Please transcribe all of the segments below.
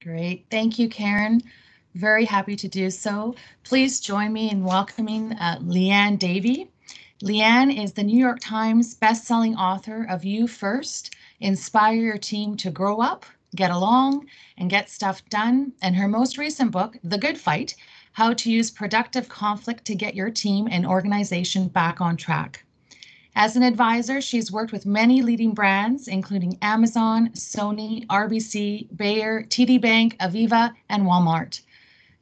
Great. Thank you, Karen. Very happy to do so. Please join me in welcoming uh, Leanne Davey. Leanne is the New York Times best-selling author of You First, Inspire Your Team to Grow Up, Get Along, and Get Stuff Done, and her most recent book, The Good Fight, How to Use Productive Conflict to Get Your Team and Organization Back on Track. As an advisor, she's worked with many leading brands, including Amazon, Sony, RBC, Bayer, TD Bank, Aviva, and Walmart.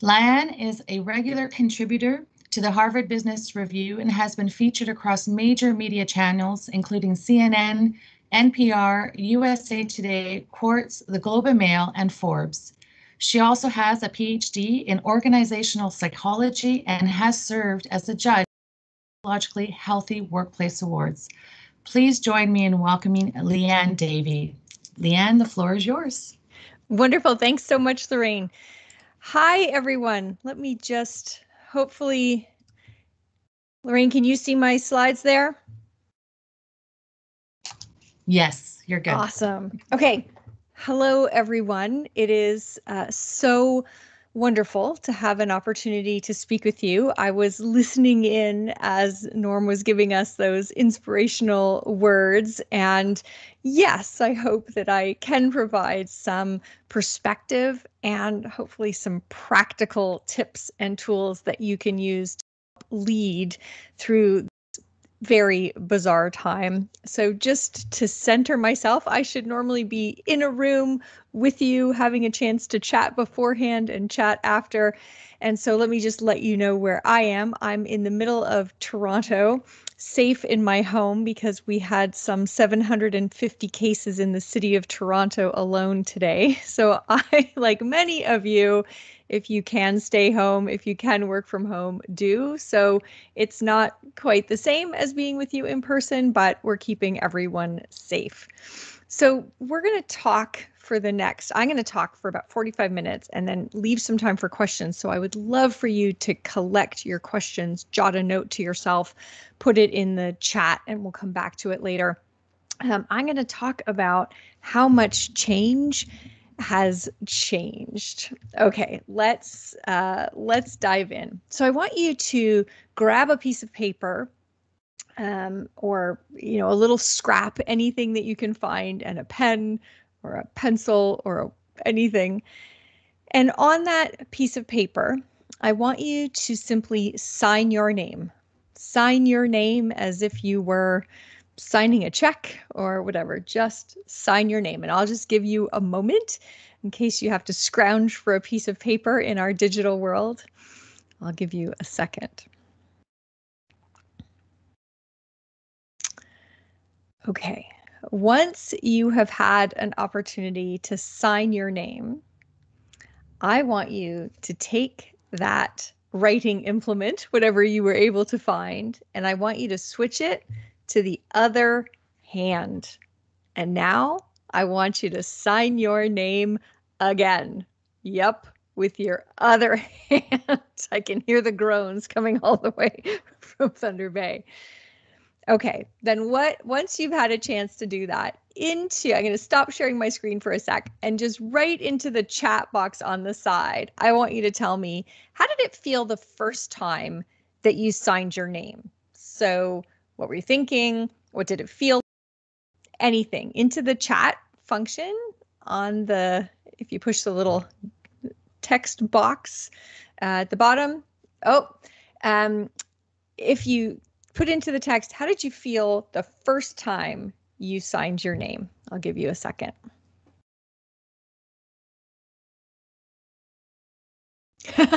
Lan is a regular contributor to the Harvard Business Review and has been featured across major media channels, including CNN, NPR, USA Today, Quartz, The Globe and Mail, and Forbes. She also has a PhD in organizational psychology and has served as a judge. Logically Healthy Workplace Awards. Please join me in welcoming Leanne Davey. Leanne, the floor is yours. Wonderful. Thanks so much, Lorraine. Hi, everyone. Let me just hopefully, Lorraine, can you see my slides there? Yes, you're good. Awesome. Okay. Hello, everyone. It is uh, so wonderful to have an opportunity to speak with you. I was listening in as Norm was giving us those inspirational words. And yes, I hope that I can provide some perspective and hopefully some practical tips and tools that you can use to lead through very bizarre time. So, just to center myself, I should normally be in a room with you, having a chance to chat beforehand and chat after. And so, let me just let you know where I am. I'm in the middle of Toronto safe in my home because we had some 750 cases in the city of Toronto alone today. So I, like many of you, if you can stay home, if you can work from home, do. So it's not quite the same as being with you in person, but we're keeping everyone safe. So we're going to talk for the next, I'm going to talk for about 45 minutes and then leave some time for questions. So I would love for you to collect your questions, jot a note to yourself, put it in the chat, and we'll come back to it later. Um, I'm going to talk about how much change has changed. Okay, let's uh, let's dive in. So I want you to grab a piece of paper um, or you know a little scrap anything that you can find and a pen or a pencil or a, anything and on that piece of paper i want you to simply sign your name sign your name as if you were signing a check or whatever just sign your name and i'll just give you a moment in case you have to scrounge for a piece of paper in our digital world i'll give you a second Okay. Once you have had an opportunity to sign your name, I want you to take that writing implement, whatever you were able to find, and I want you to switch it to the other hand. And now I want you to sign your name again. Yep, with your other hand. I can hear the groans coming all the way from Thunder Bay. Okay, then what once you've had a chance to do that, into I'm going to stop sharing my screen for a sec and just right into the chat box on the side. I want you to tell me how did it feel the first time that you signed your name? So, what were you thinking? What did it feel? Anything into the chat function on the if you push the little text box uh, at the bottom. Oh, um, if you put into the text, how did you feel the first time you signed your name? I'll give you a second.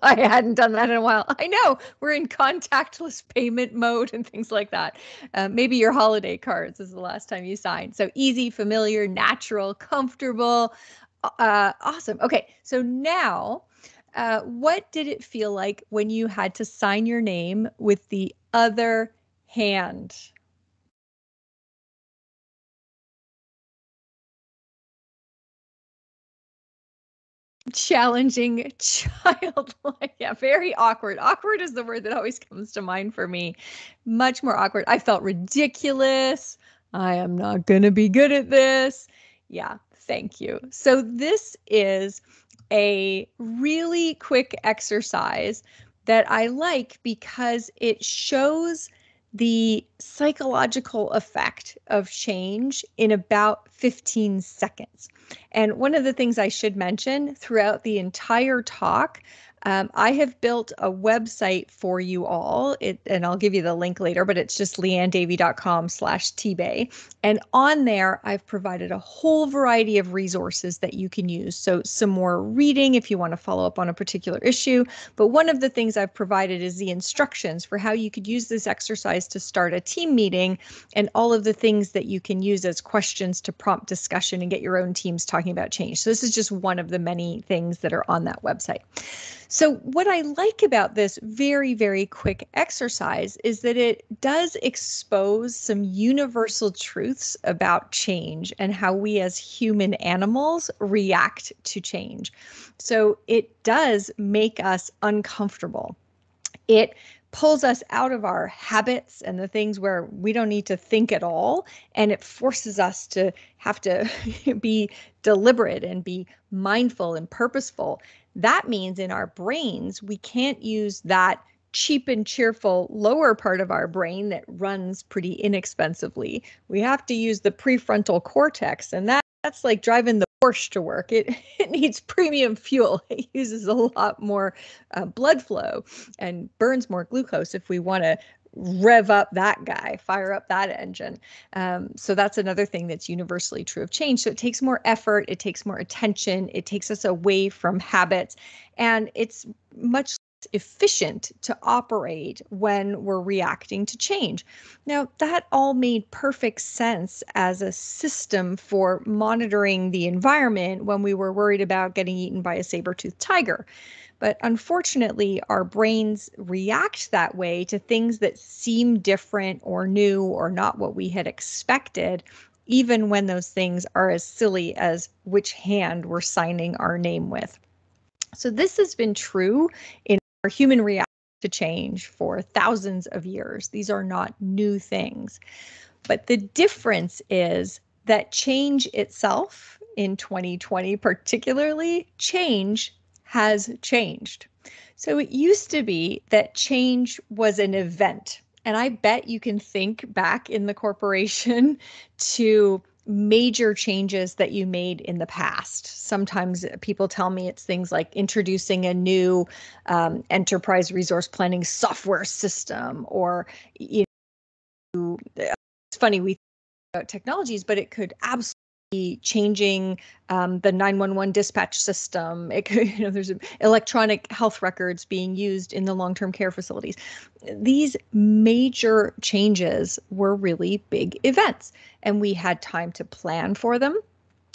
I hadn't done that in a while. I know we're in contactless payment mode and things like that. Uh, maybe your holiday cards is the last time you signed. So easy, familiar, natural, comfortable. Uh, awesome. Okay. So now, uh, what did it feel like when you had to sign your name with the other hand. challenging childlike yeah very awkward awkward is the word that always comes to mind for me much more awkward i felt ridiculous i am not going to be good at this yeah thank you so this is a really quick exercise that I like because it shows the psychological effect of change in about 15 seconds. And one of the things I should mention throughout the entire talk, um, I have built a website for you all, it, and I'll give you the link later, but it's just leannedavy.com slash tbay. And on there, I've provided a whole variety of resources that you can use. So some more reading if you want to follow up on a particular issue. But one of the things I've provided is the instructions for how you could use this exercise to start a team meeting and all of the things that you can use as questions to prompt discussion and get your own teams talking about change. So this is just one of the many things that are on that website. So, what I like about this very, very quick exercise is that it does expose some universal truths about change and how we as human animals react to change. So, it does make us uncomfortable. It pulls us out of our habits and the things where we don't need to think at all and it forces us to have to be deliberate and be mindful and purposeful that means in our brains, we can't use that cheap and cheerful lower part of our brain that runs pretty inexpensively. We have to use the prefrontal cortex, and that, that's like driving the Porsche to work. It, it needs premium fuel. It uses a lot more uh, blood flow and burns more glucose if we want to rev up that guy, fire up that engine. Um, so that's another thing that's universally true of change. So it takes more effort, it takes more attention, it takes us away from habits, and it's much efficient to operate when we're reacting to change. Now, that all made perfect sense as a system for monitoring the environment when we were worried about getting eaten by a saber toothed tiger. But unfortunately, our brains react that way to things that seem different or new or not what we had expected, even when those things are as silly as which hand we're signing our name with. So, this has been true in our human reaction to change for thousands of years. These are not new things. But the difference is that change itself in 2020, particularly, change has changed. So it used to be that change was an event. And I bet you can think back in the corporation to major changes that you made in the past. Sometimes people tell me it's things like introducing a new um, enterprise resource planning software system, or you know, it's funny we about technologies, but it could absolutely changing um, the 911 dispatch system. It, you know, there's electronic health records being used in the long-term care facilities. These major changes were really big events, and we had time to plan for them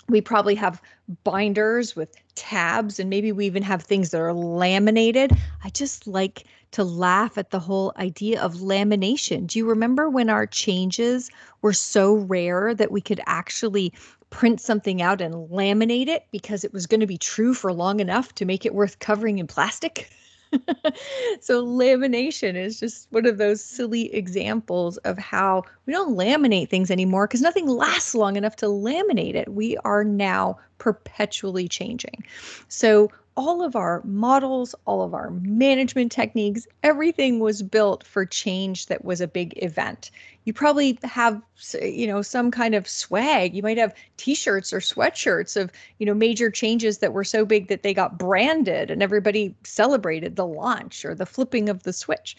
we probably have binders with tabs and maybe we even have things that are laminated i just like to laugh at the whole idea of lamination do you remember when our changes were so rare that we could actually print something out and laminate it because it was going to be true for long enough to make it worth covering in plastic so lamination is just one of those silly examples of how we don't laminate things anymore because nothing lasts long enough to laminate it. We are now perpetually changing. So all of our models, all of our management techniques, everything was built for change that was a big event. You probably have you know some kind of swag. You might have t-shirts or sweatshirts of, you know, major changes that were so big that they got branded and everybody celebrated the launch or the flipping of the switch.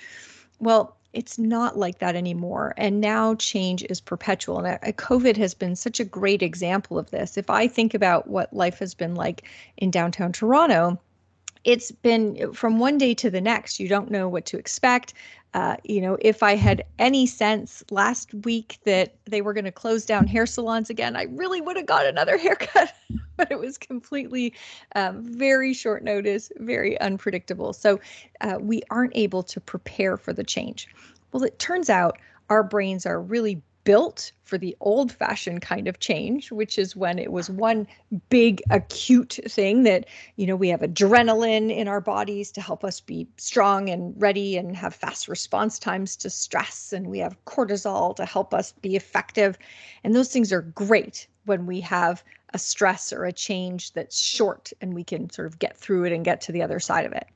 Well, it's not like that anymore. And now change is perpetual. And uh, uh, COVID has been such a great example of this. If I think about what life has been like in downtown Toronto, it's been from one day to the next. You don't know what to expect. Uh, you know, if I had any sense last week that they were going to close down hair salons again, I really would have got another haircut. but it was completely um, very short notice, very unpredictable. So uh, we aren't able to prepare for the change. Well, it turns out our brains are really built for the old fashioned kind of change, which is when it was one big acute thing that, you know, we have adrenaline in our bodies to help us be strong and ready and have fast response times to stress. And we have cortisol to help us be effective. And those things are great when we have a stress or a change that's short and we can sort of get through it and get to the other side of it.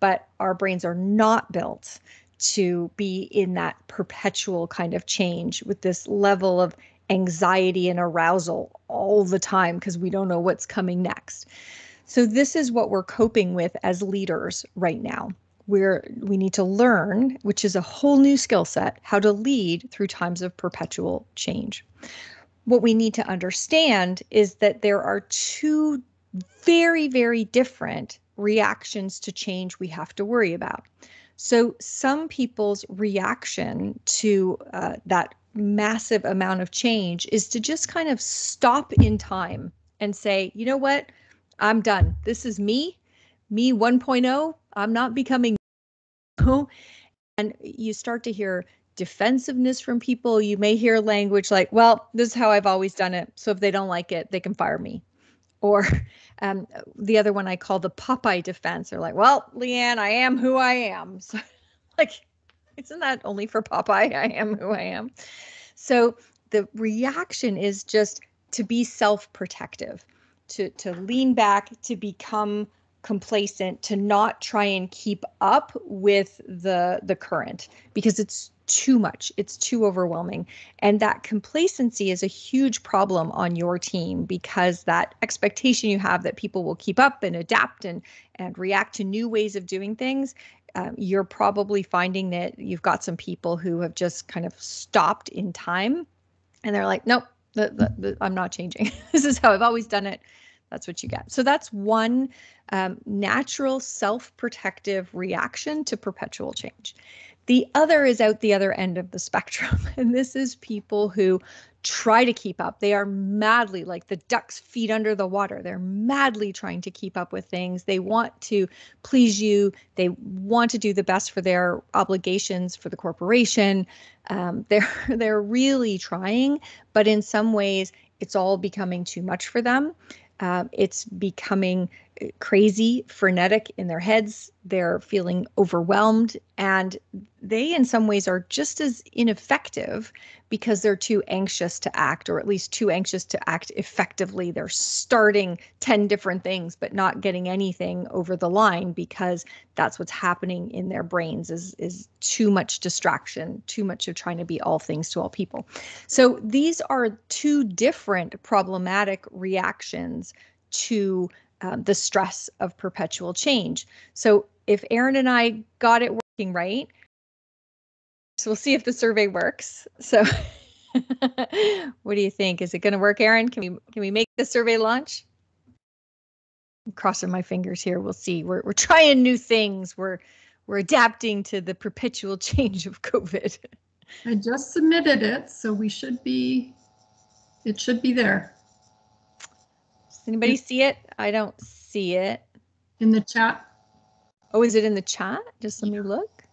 But our brains are not built to be in that perpetual kind of change with this level of anxiety and arousal all the time because we don't know what's coming next. So this is what we're coping with as leaders right now. Where we need to learn, which is a whole new skill set, how to lead through times of perpetual change. What we need to understand is that there are two very, very different reactions to change we have to worry about. So some people's reaction to uh, that massive amount of change is to just kind of stop in time and say, you know what? I'm done. This is me, me 1.0. I'm not becoming. And you start to hear defensiveness from people. You may hear language like, well, this is how I've always done it. So if they don't like it, they can fire me. Or um, the other one I call the Popeye defense. They're like, well, Leanne, I am who I am. So, like, isn't that only for Popeye? I am who I am. So the reaction is just to be self protective, to, to lean back, to become complacent to not try and keep up with the the current because it's too much. It's too overwhelming. And that complacency is a huge problem on your team because that expectation you have that people will keep up and adapt and, and react to new ways of doing things, um, you're probably finding that you've got some people who have just kind of stopped in time and they're like, nope, the, the, the, I'm not changing. this is how I've always done it that's what you get. So that's one um, natural self protective reaction to perpetual change. The other is out the other end of the spectrum. And this is people who try to keep up. They are madly, like the duck's feet under the water, they're madly trying to keep up with things. They want to please you, they want to do the best for their obligations for the corporation. Um, they're, they're really trying, but in some ways, it's all becoming too much for them uh, it's becoming crazy, frenetic in their heads. They're feeling overwhelmed, and they, in some ways, are just as ineffective because they're too anxious to act, or at least too anxious to act effectively. They're starting 10 different things, but not getting anything over the line because that's what's happening in their brains is, is too much distraction, too much of trying to be all things to all people. So these are two different problematic reactions to um, the stress of perpetual change. So if Aaron and I got it working right, so we'll see if the survey works. So what do you think? Is it going to work, Aaron? Can we can we make the survey launch? I'm crossing my fingers here. We'll see. We're we're trying new things. We're we're adapting to the perpetual change of COVID. I just submitted it, so we should be it should be there. Does anybody see it? I don't see it. In the chat. Oh, is it in the chat? Just let me look.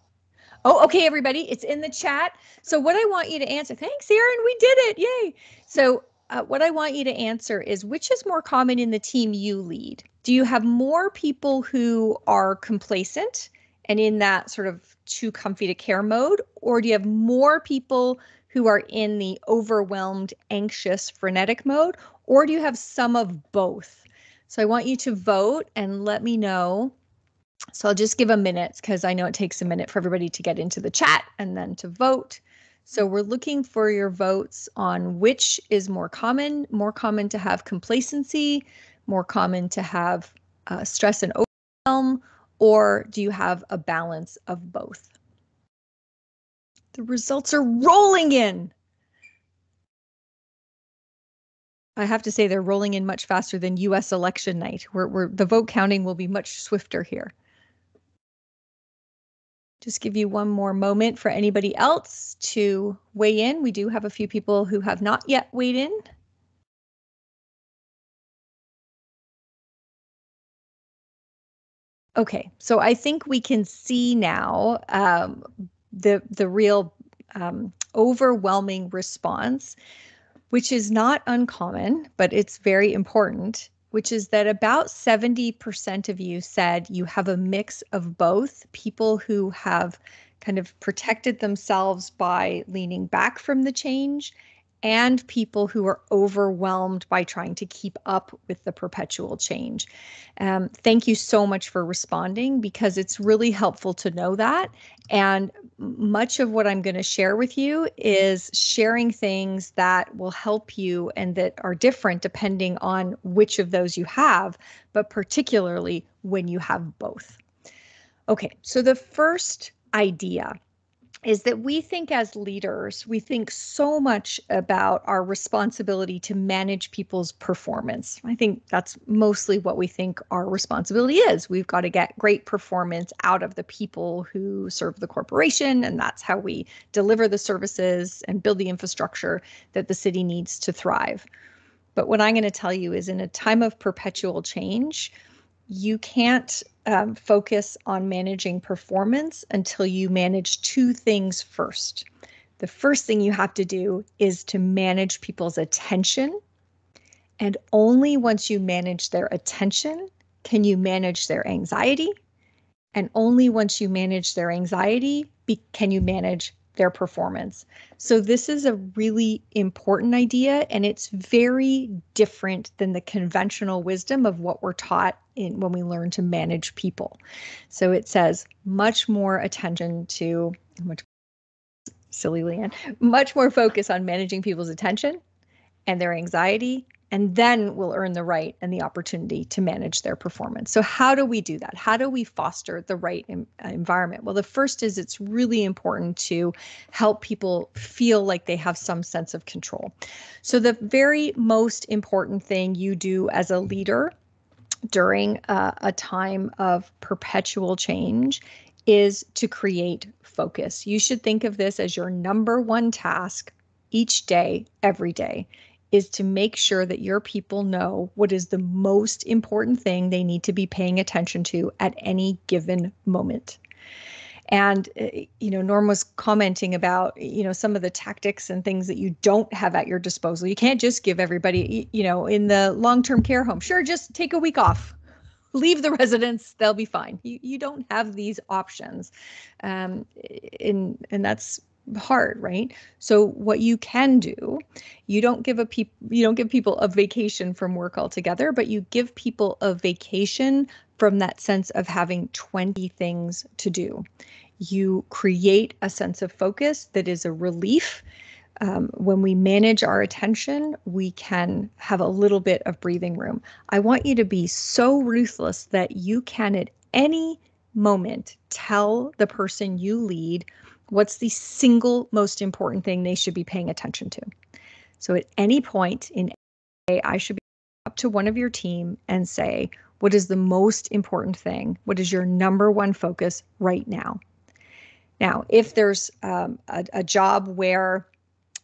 Oh, okay, everybody. It's in the chat. So, what I want you to answer, thanks, Aaron. We did it. Yay. So, uh, what I want you to answer is which is more common in the team you lead? Do you have more people who are complacent and in that sort of too comfy to care mode? Or do you have more people who are in the overwhelmed, anxious, frenetic mode, or do you have some of both? So I want you to vote and let me know. So I'll just give a minute because I know it takes a minute for everybody to get into the chat and then to vote. So we're looking for your votes on which is more common, more common to have complacency, more common to have uh, stress and overwhelm, or do you have a balance of both? The results are rolling in. I have to say they're rolling in much faster than U.S. election night, where, are the vote counting will be much swifter here. Just give you one more moment for anybody else to weigh in. We do have a few people who have not yet weighed in. Okay, so I think we can see now um, the the real um, overwhelming response, which is not uncommon, but it's very important, which is that about 70% of you said you have a mix of both people who have kind of protected themselves by leaning back from the change and people who are overwhelmed by trying to keep up with the perpetual change. Um, thank you so much for responding because it's really helpful to know that. And much of what I'm going to share with you is sharing things that will help you and that are different depending on which of those you have, but particularly when you have both. Okay, so the first idea is that we think as leaders, we think so much about our responsibility to manage people's performance. I think that's mostly what we think our responsibility is. We've got to get great performance out of the people who serve the corporation, and that's how we deliver the services and build the infrastructure that the city needs to thrive. But what I'm going to tell you is in a time of perpetual change, you can't um, focus on managing performance until you manage two things first. The first thing you have to do is to manage people's attention. And only once you manage their attention can you manage their anxiety. And only once you manage their anxiety be- can you manage their performance. So, this is a really important idea, and it's very different than the conventional wisdom of what we're taught in, when we learn to manage people. So, it says much more attention to, much, silly Leanne, much more focus on managing people's attention and their anxiety and then will earn the right and the opportunity to manage their performance. So, how do we do that? How do we foster the right em- uh, environment? Well, the first is it's really important to help people feel like they have some sense of control. So, the very most important thing you do as a leader during uh, a time of perpetual change is to create focus. You should think of this as your number one task each day, every day is to make sure that your people know what is the most important thing they need to be paying attention to at any given moment. And, uh, you know, Norm was commenting about, you know, some of the tactics and things that you don't have at your disposal. You can't just give everybody, you know, in the long term care home, sure, just take a week off, leave the residence they'll be fine you, you don't have these options um, and and that's hard right so what you can do you don't give a peop- you don't give people a vacation from work altogether but you give people a vacation from that sense of having 20 things to do you create a sense of focus that is a relief um, when we manage our attention, we can have a little bit of breathing room. I want you to be so ruthless that you can, at any moment, tell the person you lead What's the single most important thing they should be paying attention to? So at any point in a, I should be up to one of your team and say, what is the most important thing? What is your number one focus right now? Now, if there's um, a, a job where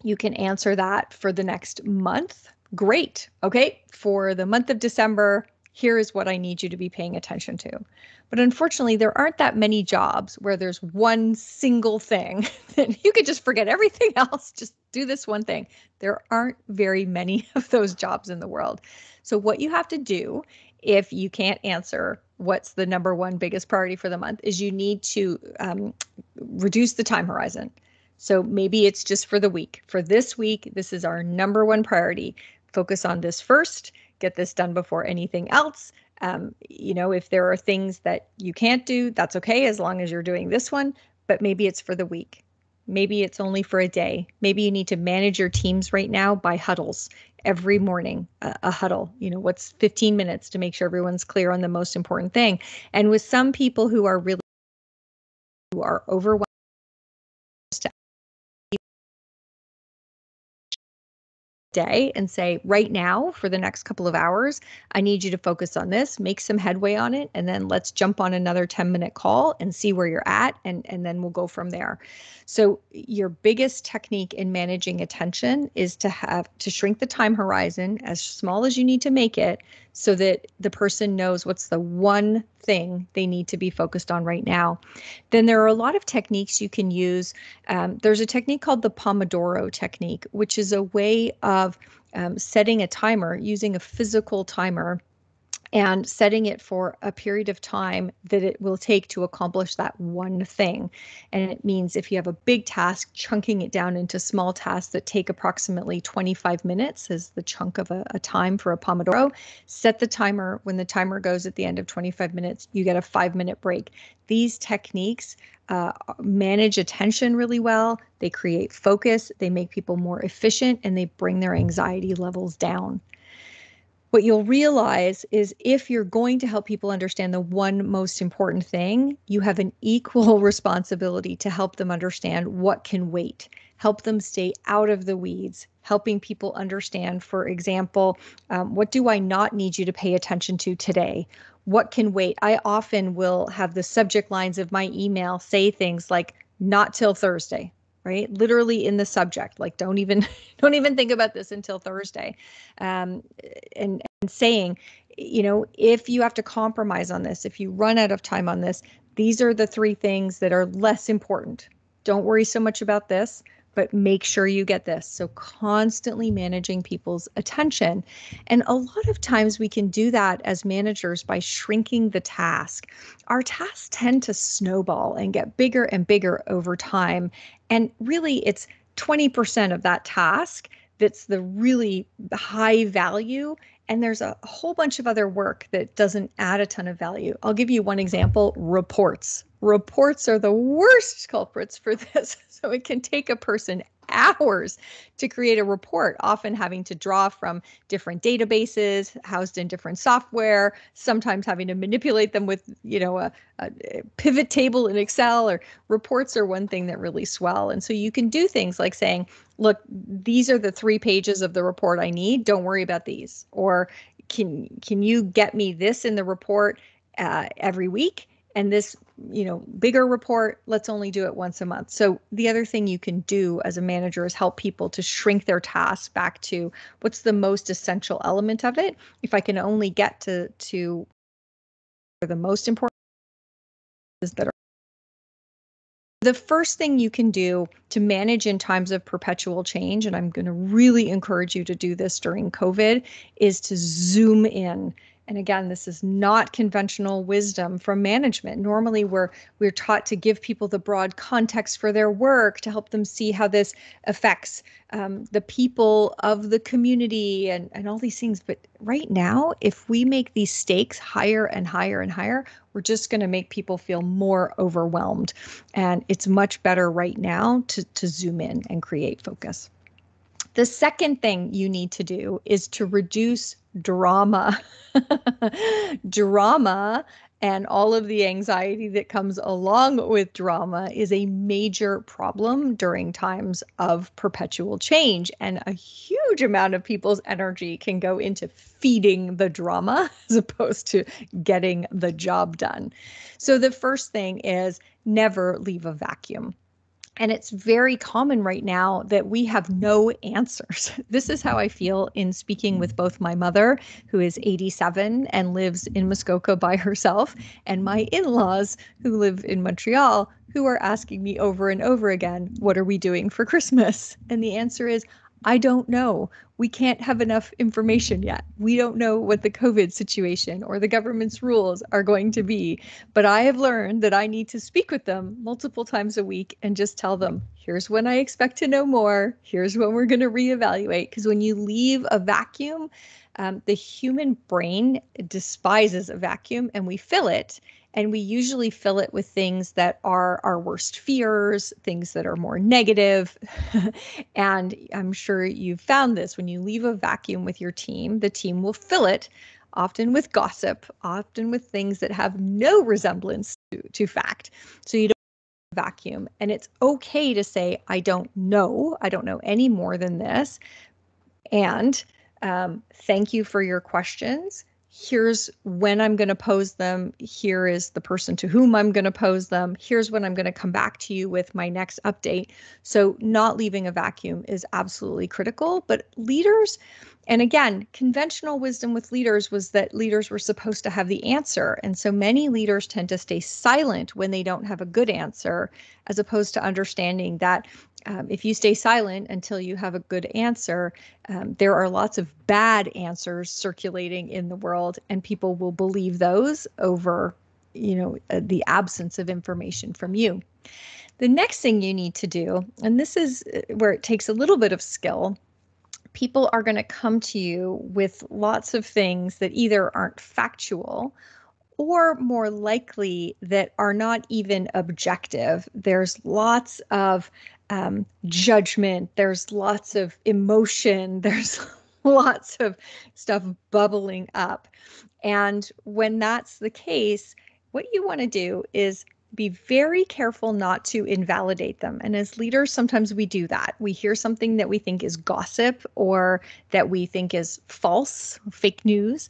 you can answer that for the next month, great. Okay, for the month of December, here is what I need you to be paying attention to. But unfortunately, there aren't that many jobs where there's one single thing that you could just forget everything else, just do this one thing. There aren't very many of those jobs in the world. So, what you have to do if you can't answer what's the number one biggest priority for the month is you need to um, reduce the time horizon. So, maybe it's just for the week. For this week, this is our number one priority. Focus on this first, get this done before anything else um, you know, if there are things that you can't do, that's okay as long as you're doing this one, but maybe it's for the week. Maybe it's only for a day. Maybe you need to manage your teams right now by huddles every morning, a, a huddle, you know, what's 15 minutes to make sure everyone's clear on the most important thing. And with some people who are really who are overwhelmed day and say, right now, for the next couple of hours, I need you to focus on this, make some headway on it, and then let's jump on another 10 minute call and see where you're at. And, and then we'll go from there. So, your biggest technique in managing attention is to have to shrink the time horizon as small as you need to make it so that the person knows what's the one thing they need to be focused on right now. Then there are a lot of techniques you can use. Um, there's a technique called the Pomodoro technique, which is a way of um, setting a timer using a physical timer and setting it for a period of time that it will take to accomplish that one thing. And it means if you have a big task, chunking it down into small tasks that take approximately 25 minutes is the chunk of a, a, time for a Pomodoro. Set the timer. When the timer goes at the end of 25 minutes, you get a five minute break. These techniques uh, manage attention really well, they create focus, they make people more efficient, and they bring their anxiety levels down what you'll realize is if you're going to help people understand the one most important thing, you have an equal responsibility to help them understand what can wait, help them stay out of the weeds, helping people understand, for example, um, what do I not need you to pay attention to today? What can wait? I often will have the subject lines of my email say things like, not till Thursday right literally in the subject like don't even don't even think about this until thursday um, and, and saying you know if you have to compromise on this if you run out of time on this these are the three things that are less important don't worry so much about this but make sure you get this. So, constantly managing people's attention. And a lot of times we can do that as managers by shrinking the task. Our tasks tend to snowball and get bigger and bigger over time. And really, it's 20% of that task that's the really high value and there's a whole bunch of other work that doesn't add a ton of value. I'll give you one example reports. Reports are the worst culprits for this. So it can take a person hours to create a report, often having to draw from different databases housed in different software, sometimes having to manipulate them with, you know, a, a, pivot table in Excel or reports are one thing that really swell. And so you can do things like saying, look, these are the three pages of the report I need. Don't worry about these. Or can can you get me this in the report uh, every week? and this you know, bigger report, let's only do it once a month. So the other thing you can do as a manager is help people to shrink their tasks back to what's the most essential element of it. If I can only get to to the most important is that are the first thing you can do to manage in times of perpetual change, and I'm going to really encourage you to do this during COVID, is to zoom in and again this is not conventional wisdom from management normally we're we're taught to give people the broad context for their work to help them see how this affects um, the people of the community and, and all these things but right now if we make these stakes higher and higher and higher we're just going to make people feel more overwhelmed and it's much better right now to, to zoom in and create focus the second thing you need to do is to reduce drama, drama and all of the anxiety that comes along with drama is a major problem during times of perpetual change. And a huge amount of people's energy can go into feeding the drama as opposed to getting the job done. So, the first thing is never leave a vacuum. And it's very common right now that we have no answers. This is how I feel in speaking with both my mother, who is 87 and lives in Muskoka by herself, and my in laws, who live in Montreal, who are asking me over and over again, What are we doing for Christmas? And the answer is, I don't know. We can't have enough information yet. We don't know what the COVID situation or the government's rules are going to be. But I have learned that I need to speak with them multiple times a week and just tell them, here's when I expect to know more. Here's when we're going to reevaluate. Because when you leave a vacuum, um, the human brain despises a vacuum and we fill it and we usually fill it with things that are our worst fears, things that are more negative. and I'm sure you've found this when you leave a vacuum with your team, the team will fill it often with gossip, often with things that have no resemblance to, to fact. So you don't vacuum. And it's okay to say, I don't know. I don't know any more than this. And um, thank you for your questions here's when I'm going to pose them. Here is the person to whom I'm going to pose them. Here's when I'm going to come back to you with my next update. So, not leaving a vacuum is absolutely critical. But leaders, and again, conventional wisdom with leaders was that leaders were supposed to have the answer. And so many leaders tend to stay silent when they don't have a good answer, as opposed to understanding that um, if you stay silent until you have a good answer, um, there are lots of bad answers circulating in the world, and people will believe those over, you know, uh, the absence of information from you. The next thing you need to do, and this is uh, where it takes a little bit of skill, people are going to come to you with lots of things that either aren't factual or more likely that are not even objective. There's lots of um, judgment, there's lots of emotion, there's lots of stuff bubbling up. And when that's the case, what you want to do is be very careful not to invalidate them. And as leaders, sometimes we do that. We hear something that we think is gossip or that we think is false, fake news,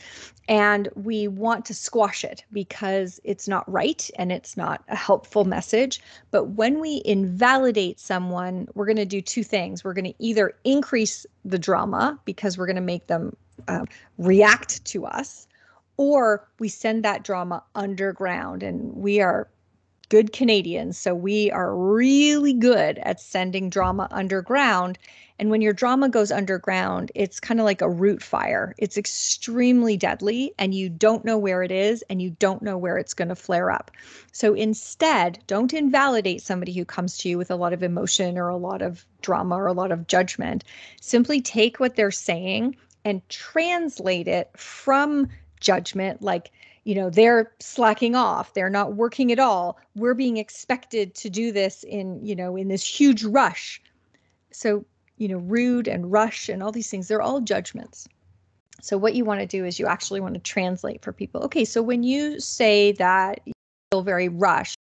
and we want to squash it because it's not right and it's not a helpful message. But when we invalidate someone, we're going to do two things. We're going to either increase the drama because we're going to make them uh, react to us. Or we send that drama underground and we are good Canadians. So we are really good at sending drama underground. And when your drama goes underground, it's kind of like a root fire. It's extremely deadly, and you don't know where it is, and you don't know where it's going to flare up. So instead, don't invalidate somebody who comes to you with a lot of emotion or a lot of drama or a lot of judgment. Simply take what they're saying and translate it from judgment, like, you know they're slacking off they're not working at all we're being expected to do this in you know in this huge rush so you know rude and rush and all these things they're all judgments so what you want to do is you actually want to translate for people okay so when you say that you feel very rushed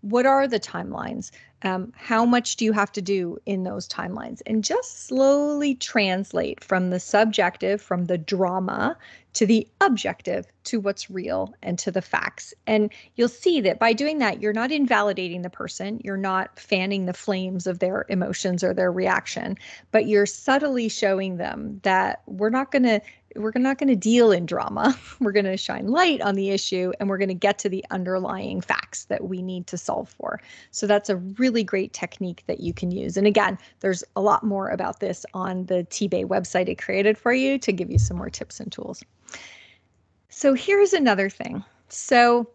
what are the timelines um, how much do you have to do in those timelines? And just slowly translate from the subjective, from the drama, to the objective, to what's real and to the facts. And you'll see that by doing that, you're not invalidating the person, you're not fanning the flames of their emotions or their reaction, but you're subtly showing them that we're not going to we're not going to deal in drama. We're going to shine light on the issue and we're going to get to the underlying facts that we need to solve for. So that's a really great technique that you can use. And again, there's a lot more about this on the TBay website I created for you to give you some more tips and tools. So here's another thing. So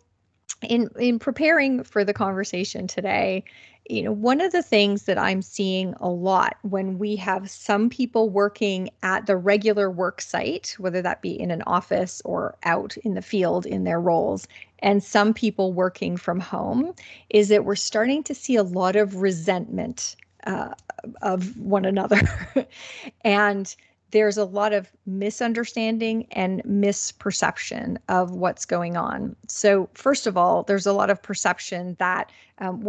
in in preparing for the conversation today you know, one of the things that I'm seeing a lot when we have some people working at the regular work site, whether that be in an office or out in the field in their roles, and some people working from home, is that we're starting to see a lot of resentment uh, of one another. and there's a lot of misunderstanding and misperception of what's going on. So, first of all, there's a lot of perception that um,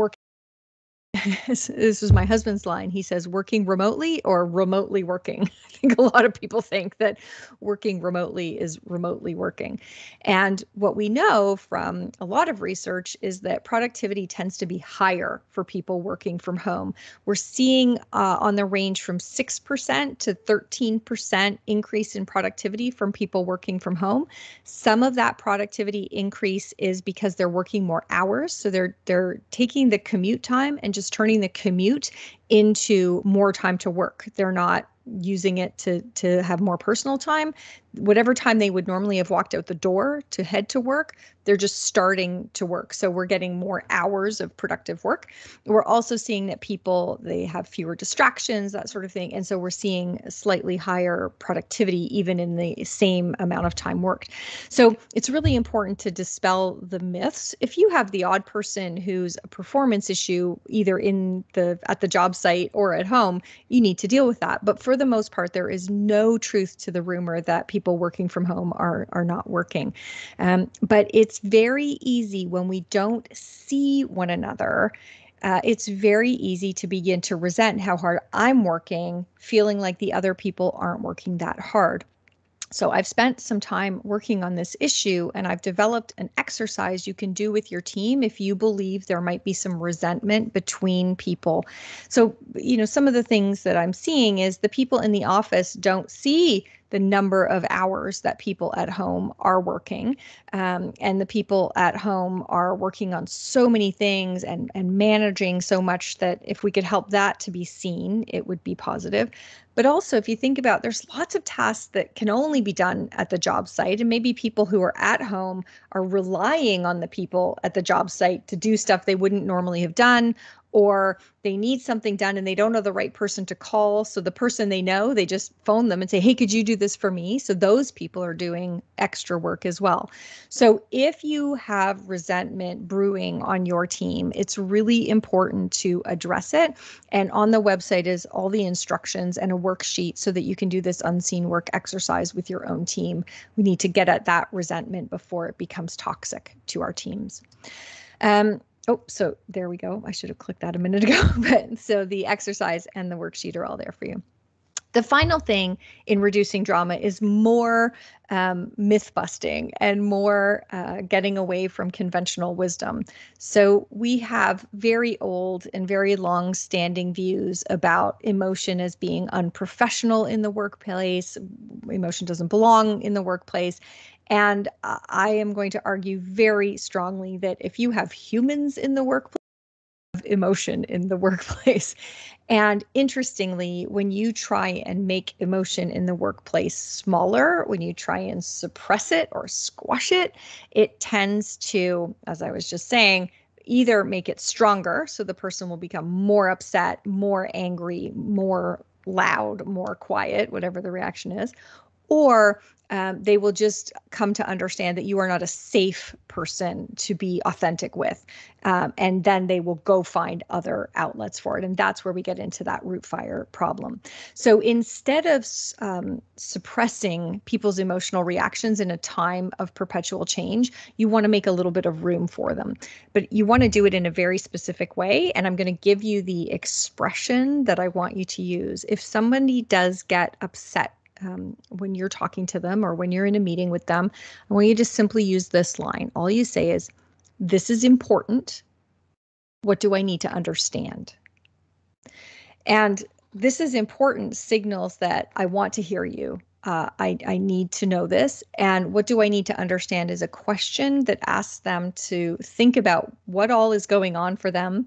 this is my husband's line. He says, working remotely or remotely working. I think a lot of people think that working remotely is remotely working. And what we know from a lot of research is that productivity tends to be higher for people working from home. We're seeing uh, on the range from 6% to 13% increase in productivity from people working from home. Some of that productivity increase is because they're working more hours. So they're, they're taking the commute time and just turning the commute into more time to work. They're not using it to to have more personal time. Whatever time they would normally have walked out the door to head to work, they're just starting to work. So we're getting more hours of productive work. We're also seeing that people they have fewer distractions, that sort of thing. And so we're seeing slightly higher productivity even in the same amount of time worked. So it's really important to dispel the myths. If you have the odd person who's a performance issue either in the at the job Site or at home, you need to deal with that. But for the most part, there is no truth to the rumor that people working from home are are not working. Um, but it's very easy when we don't see one another uh, it's very easy to begin to resent how hard I'm working, feeling like the other people aren't working that hard. So I've spent some time working on this issue and I've developed an exercise you can do with your team if you believe there might be some resentment between people. So, you know, some of the things that I'm seeing is the people in the office don't see the number of hours that people at home are working. Um, and the people at home are working on so many things and, and managing so much that if we could help that to be seen, it would be positive. But also, if you think about there's lots of tasks that can only be done at the job site, and maybe people who are at home are relying on the people at the job site to do stuff they wouldn't normally have done, or they need something done and they don't know the right person to call. So the person they know, they just phone them and say, Hey, could you do this for me? So those people are doing extra work as well. So if you have resentment brewing on your team, it's really important to address it. And on the website is all the instructions and a worksheet so that you can do this unseen work exercise with your own team. We need to get at that resentment before it becomes toxic to our teams. Um, Oh, so there we go. I should have clicked that a minute ago. but so the exercise and the worksheet are all there for you. The final thing in reducing drama is more um, myth busting and more uh, getting away from conventional wisdom. So, we have very old and very long standing views about emotion as being unprofessional in the workplace. Emotion doesn't belong in the workplace. And I am going to argue very strongly that if you have humans in the workplace, emotion in the workplace. And interestingly, when you try and make emotion in the workplace smaller, when you try and suppress it or squash it, it tends to, as I was just saying, either make it stronger. So the person will become more upset, more angry, more loud, more quiet, whatever the reaction is, or um, they will just come to understand that you are not a safe person to be authentic with. Um, and then they will go find other outlets for it. And that's where we get into that root fire problem. So instead of um, suppressing people's emotional reactions in a time of perpetual change, you want to make a little bit of room for them. But you want to do it in a very specific way. And I'm going to give you the expression that I want you to use. If somebody does get upset um, when you're talking to them or when you're in a meeting with them, I want you to simply use this line. All you say is, This is important. What do I need to understand? And this is important signals that I want to hear you. Uh, I, I need to know this. And what do I need to understand is a question that asks them to think about what all is going on for them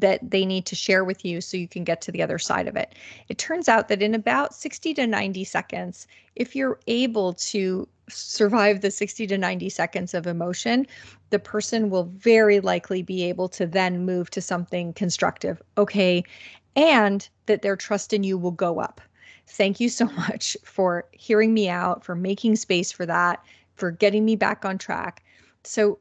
that they need to share with you so you can get to the other side of it. It turns out that in about 60 to 90 seconds, if you're able to survive the 60 to 90 seconds of emotion, the person will very likely be able to then move to something constructive. Okay. And that their trust in you will go up. Thank you so much for hearing me out, for making space for that, for getting me back on track. So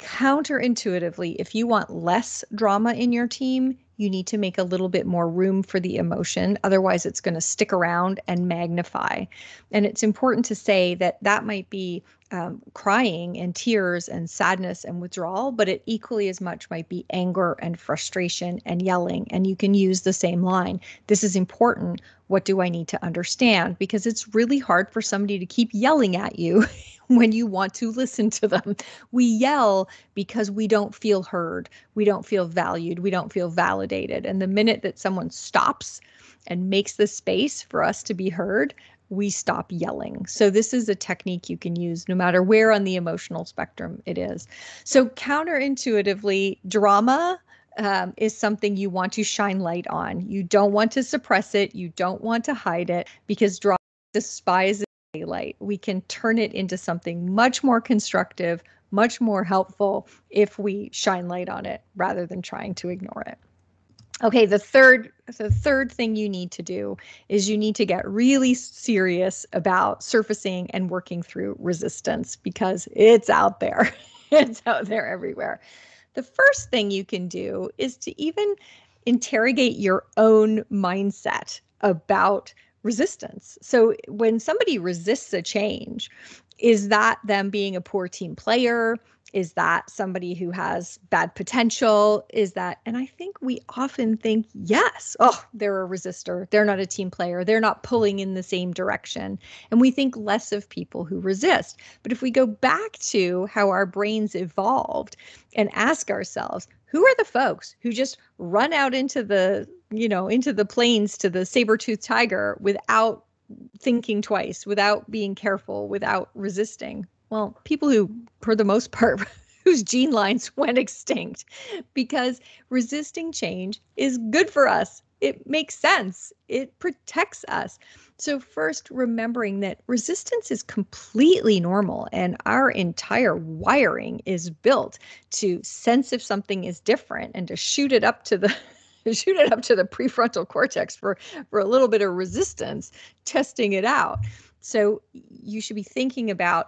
counterintuitively, if you want less drama in your team, you need to make a little bit more room for the emotion. Otherwise, it's going to stick around and magnify. And it's important to say that that might be um, crying and tears and sadness and withdrawal, but it equally as much might be anger and frustration and yelling. And you can use the same line. This is important. What do I need to understand? Because it's really hard for somebody to keep yelling at you when you want to listen to them. We yell because we don't feel heard, we don't feel valued, we don't feel validated. And the minute that someone stops and makes the space for us to be heard, we stop yelling. So, this is a technique you can use no matter where on the emotional spectrum it is. So, counterintuitively, drama um, is something you want to shine light on. You don't want to suppress it, you don't want to hide it because drama despises light. We can turn it into something much more constructive, much more helpful if we shine light on it rather than trying to ignore it. Okay, the third the third thing you need to do is you need to get really serious about surfacing and working through resistance because it's out there. it's out there everywhere. The first thing you can do is to even interrogate your own mindset about resistance. So when somebody resists a change, is that them being a poor team player? Is that somebody who has bad potential? Is that, and I think we often think, yes, oh, they're a resistor. They're not a team player. They're not pulling in the same direction. And we think less of people who resist. But if we go back to how our brains evolved and ask ourselves, who are the folks who just run out into the you know, into the plains to the saber-toothed tiger without thinking twice, without being careful, without resisting. Well, people who, for the most part, whose gene lines went extinct because resisting change is good for us. It makes sense. It protects us. So, first, remembering that resistance is completely normal and our entire wiring is built to sense if something is different and to shoot it up to the shoot it up to the prefrontal cortex for for a little bit of resistance testing it out so you should be thinking about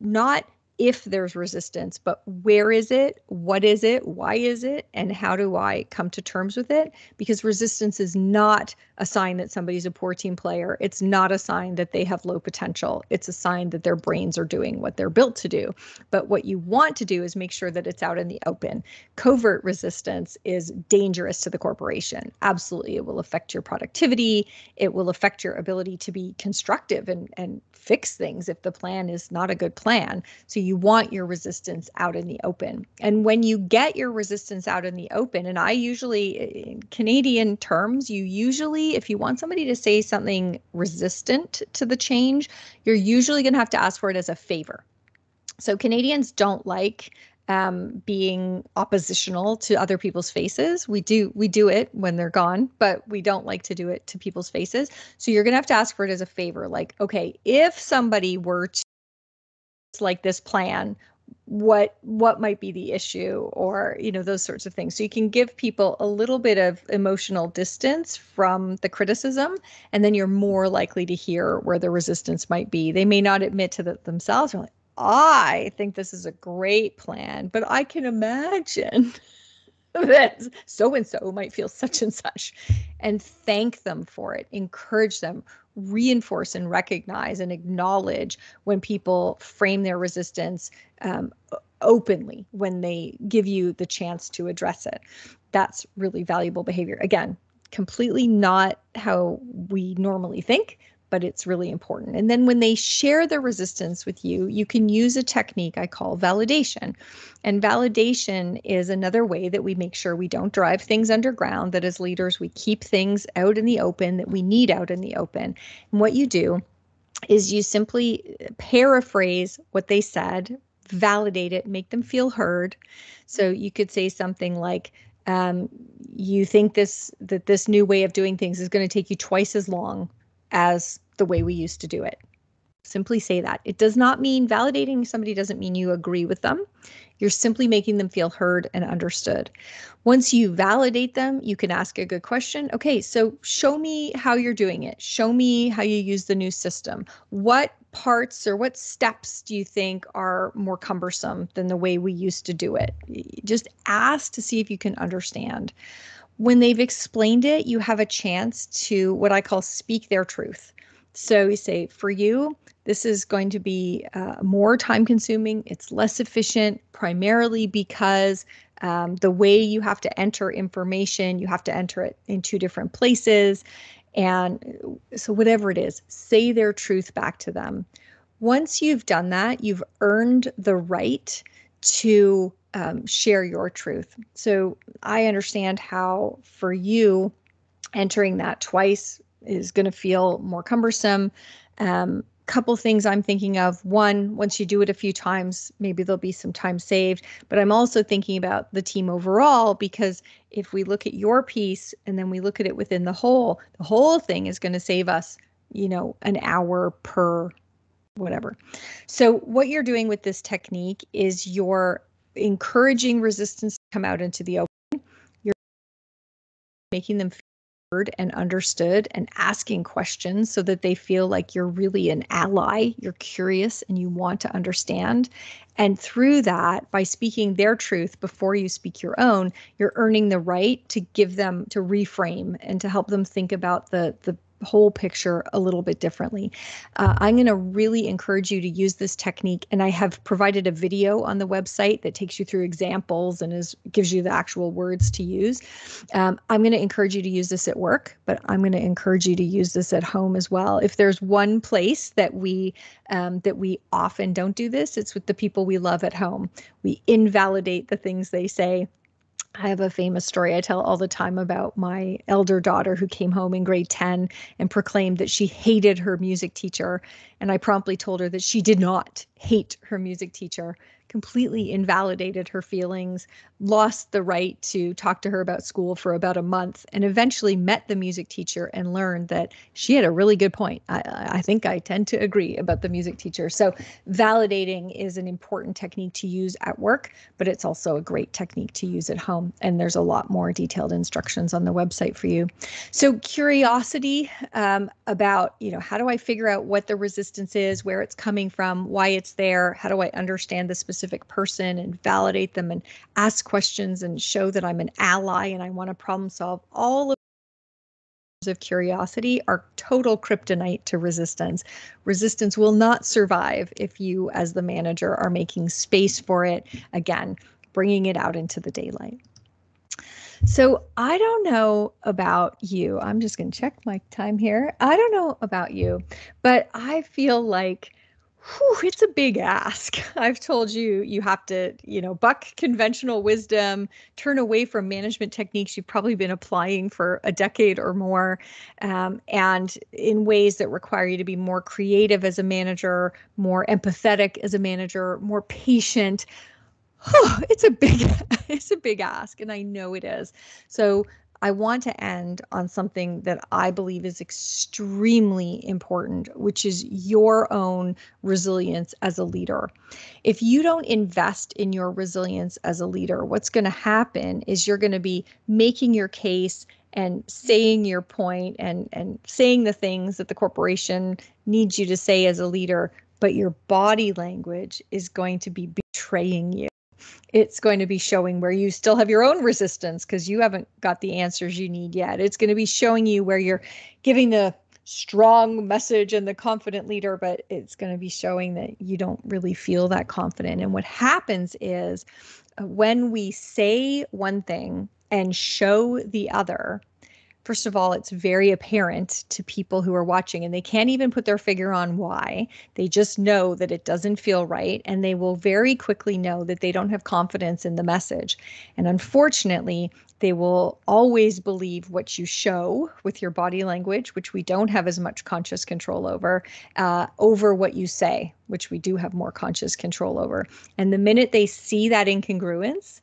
not if there's resistance, but where is it? What is it? Why is it? And how do I come to terms with it? Because resistance is not a sign that somebody's a poor team player. It's not a sign that they have low potential. It's a sign that their brains are doing what they're built to do. But what you want to do is make sure that it's out in the open. Covert resistance is dangerous to the corporation. Absolutely. It will affect your productivity, it will affect your ability to be constructive and, and fix things if the plan is not a good plan. So you you want your resistance out in the open. And when you get your resistance out in the open, and I usually, in Canadian terms, you usually, if you want somebody to say something resistant to the change, you're usually going to have to ask for it as a favor. So Canadians don't like um, being oppositional to other people's faces. We do we do it when they're gone, but we don't like to do it to people's faces. So you're gonna have to ask for it as a favor. Like, okay, if somebody were like this plan what what might be the issue or you know those sorts of things so you can give people a little bit of emotional distance from the criticism and then you're more likely to hear where the resistance might be they may not admit to that themselves like, i think this is a great plan but i can imagine that so and so might feel such and such and thank them for it encourage them reinforce and recognize and acknowledge when people frame their resistance um, openly when they give you the chance to address it. That's really valuable behavior. Again, completely not how we normally think, but it's really important. And then when they share their resistance with you, you can use a technique I call validation. And validation is another way that we make sure we don't drive things underground, that as leaders, we keep things out in the open that we need out in the open. And what you do is you simply paraphrase what they said, validate it, make them feel heard. So you could say something like, um, you think this that this new way of doing things is going to take you twice as long as the way we used to do it. Simply say that. It does not mean validating somebody doesn't mean you agree with them. You're simply making them feel heard and understood. Once you validate them, you can ask a good question. Okay, so show me how you're doing it. Show me how you use the new system. What parts or what steps do you think are more cumbersome than the way we used to do it? Just ask to see if you can understand when they've explained it, you have a chance to what I call speak their truth. So you say, for you, this is going to be uh, more time consuming, it's less efficient, primarily because um, the way you have to enter information, you have to enter it in two different places. And uh, so, whatever it is, say their truth back to them. Once you've done that, you've earned the right to um, share your truth. So I understand how for you entering that twice is going to feel more cumbersome. Um, couple things I'm thinking of. One, once you do it a few times, maybe there'll be some time saved. But I'm also thinking about the team overall because if we look at your piece and then we look at it within the whole, the whole thing is going to save us, you know, an hour per whatever. So what you're doing with this technique is you're encouraging resistance to come out into the open. You're making them feel heard and understood and asking questions so that they feel like you're really an ally, you're curious and you want to understand. And through that, by speaking their truth before you speak your own, you're earning the right to give them to reframe and to help them think about the the whole picture a little bit differently. Uh, I'm going to really encourage you to use this technique, and I have provided a video on the website that takes you through examples and is gives you the actual words to use. Um, I'm going to encourage you to use this at work, but I'm going to encourage you to use this at home as well. If there's one place that we um, that we often don't do this, it's with the people we love at home. We invalidate the things they say I have a famous story I tell all the time about my elder daughter who came home in grade 10 and proclaimed that she hated her music teacher. And I promptly told her that she did not hate her music teacher completely invalidated her feelings, lost the right to talk to her about school for about a month, and eventually met the music teacher and learned that she had a really good point. I, I think I tend to agree about the music teacher. So, validating is an important technique to use at work, but it's also a great technique to use at home. And there's a lot more detailed instructions on the website for you. So, curiosity um, about, you know, how do I figure out what the resistance is, where it's coming from, why it's there, how do I understand the specific specific person and validate them and ask questions and show that I'm an ally and I want to problem solve. All of of curiosity are total kryptonite to resistance. Resistance will not survive if you, as the manager, are making space for it, again, bringing it out into the daylight. So, I don't know about you. I'm just going to check my time here. I don't know about you, but I feel like whew, it's a big ask. I've told you you have to, you know, buck conventional wisdom, turn away from management techniques you've probably been applying for a decade or more, um, and in ways that require you to be more creative as a manager, more empathetic as a manager, more patient. Whew, it's a big, it's a big ask, and I know it is. So I want to end on something that I believe is extremely important, which is your own resilience as a leader. If you don't invest in your resilience as a leader, what's going to happen is you're going to be making your case and saying your point and and saying the things that the corporation needs you to say as a leader, but your body language is going to be betraying you it's going to be showing where you still have your own resistance because you haven't got the answers you need yet. It's going to be showing you where you're giving the strong message and the confident leader, but it's going to be showing that you don't really feel that confident. And what happens is uh, when we say one thing and show the other, first of all, it's very apparent to people who are watching and they can't even put their figure on why. They just know that it doesn't feel right and they will very quickly know that they don't have confidence in the message. And unfortunately, they will always believe what you show with your body language, which we don't have as much conscious control over, uh, over what you say, which we do have more conscious control over. And the minute they see that incongruence,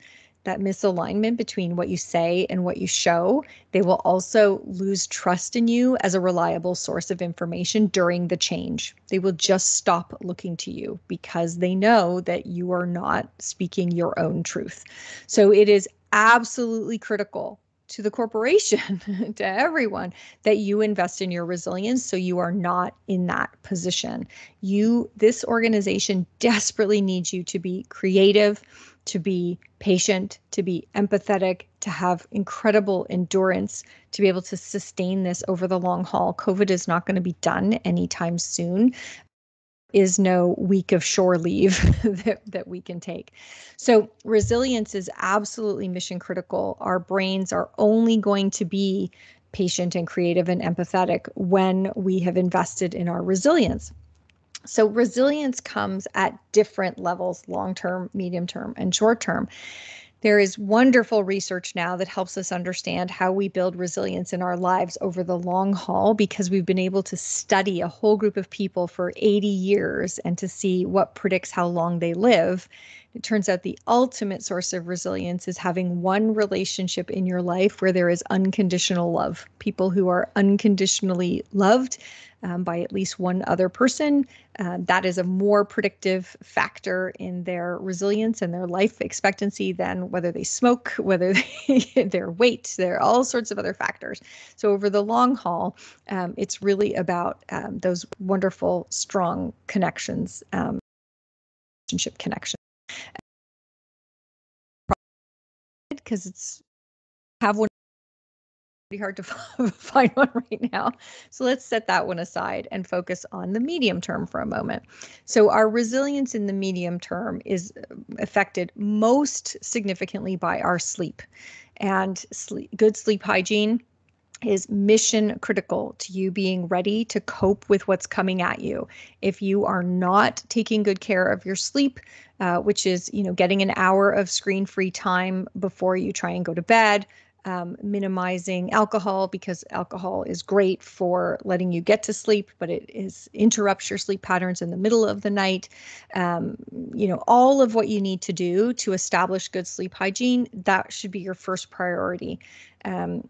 that misalignment between what you say and what you show. They will also lose trust in you as a reliable source of information during the change. They will just stop looking to you because they know that you are not speaking your own truth. So it is absolutely critical to the corporation, to everyone, that you invest in your resilience so you are not in that position. You, this organization desperately needs you to be creative to be patient, to be empathetic, to have incredible endurance, to be able to sustain this over the long haul. COVID is not going to be done anytime soon. Is no week of shore leave that, that we can take. So, resilience is absolutely mission critical. Our brains are only going to be patient and creative and empathetic when we have invested in our resilience. So resilience comes at different levels long term, medium term, and short term. There is wonderful research now that helps us understand how we build resilience in our lives over the long haul because we've been able to study a whole group of people for 80 years and to see what predicts how long they live. It turns out the ultimate source of resilience is having one relationship in your life where there is unconditional love. People who are unconditionally loved um, by at least one other person. Uh, that is a more predictive factor in their resilience and their life expectancy than whether they smoke, whether they, their weight, their all sorts of other factors. So over the long haul, um, it's really about um, those wonderful, strong connections, um, relationship connections. Because it's have one pretty hard to find one right now. So let's set that one aside and focus on the medium term for a moment. So our resilience in the medium term is uh, affected most significantly by our sleep and sleep, good sleep hygiene is mission critical to you being ready to cope with what's coming at you. If you are not taking good care of your sleep, uh, which is you know getting an hour of screen-free time before you try and go to bed, um, minimizing alcohol because alcohol is great for letting you get to sleep, but it is interrupts your sleep patterns in the middle of the night. Um, you know, all of what you need to do to establish good sleep hygiene, that should be your first priority. Um,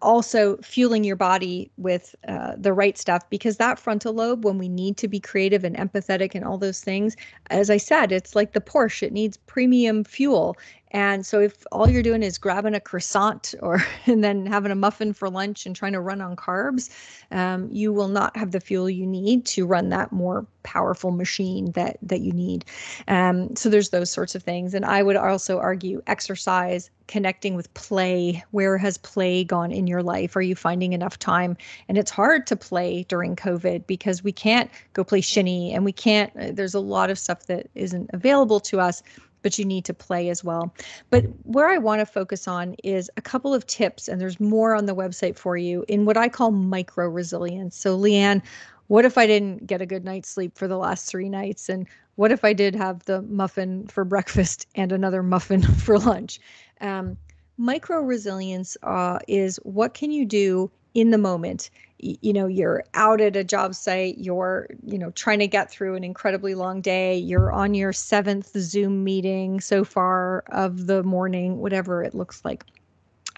also fueling your body with uh, the right stuff because that frontal lobe when we need to be creative and empathetic and all those things as i said it's like the porsche it needs premium fuel and so if all you're doing is grabbing a croissant or and then having a muffin for lunch and trying to run on carbs, um, you will not have the fuel you need to run that more powerful machine that that you need. Um, so there's those sorts of things. And I would also argue exercise, connecting with play. Where has play gone in your life? Are you finding enough time? And it's hard to play during COVID because we can't go play shinny and we can't. Uh, there's a lot of stuff that isn't available to us but you need to play as well. But where I want to focus on is a couple of tips, and there's more on the website for you in what I call micro resilience. So, Leanne, what if I didn't get a good night's sleep for the last three nights? And what if I did have the muffin for breakfast and another muffin for lunch? Um, micro resilience uh, is what can you do in the moment you know you're out at a job site you're you know trying to get through an incredibly long day you're on your seventh zoom meeting so far of the morning whatever it looks like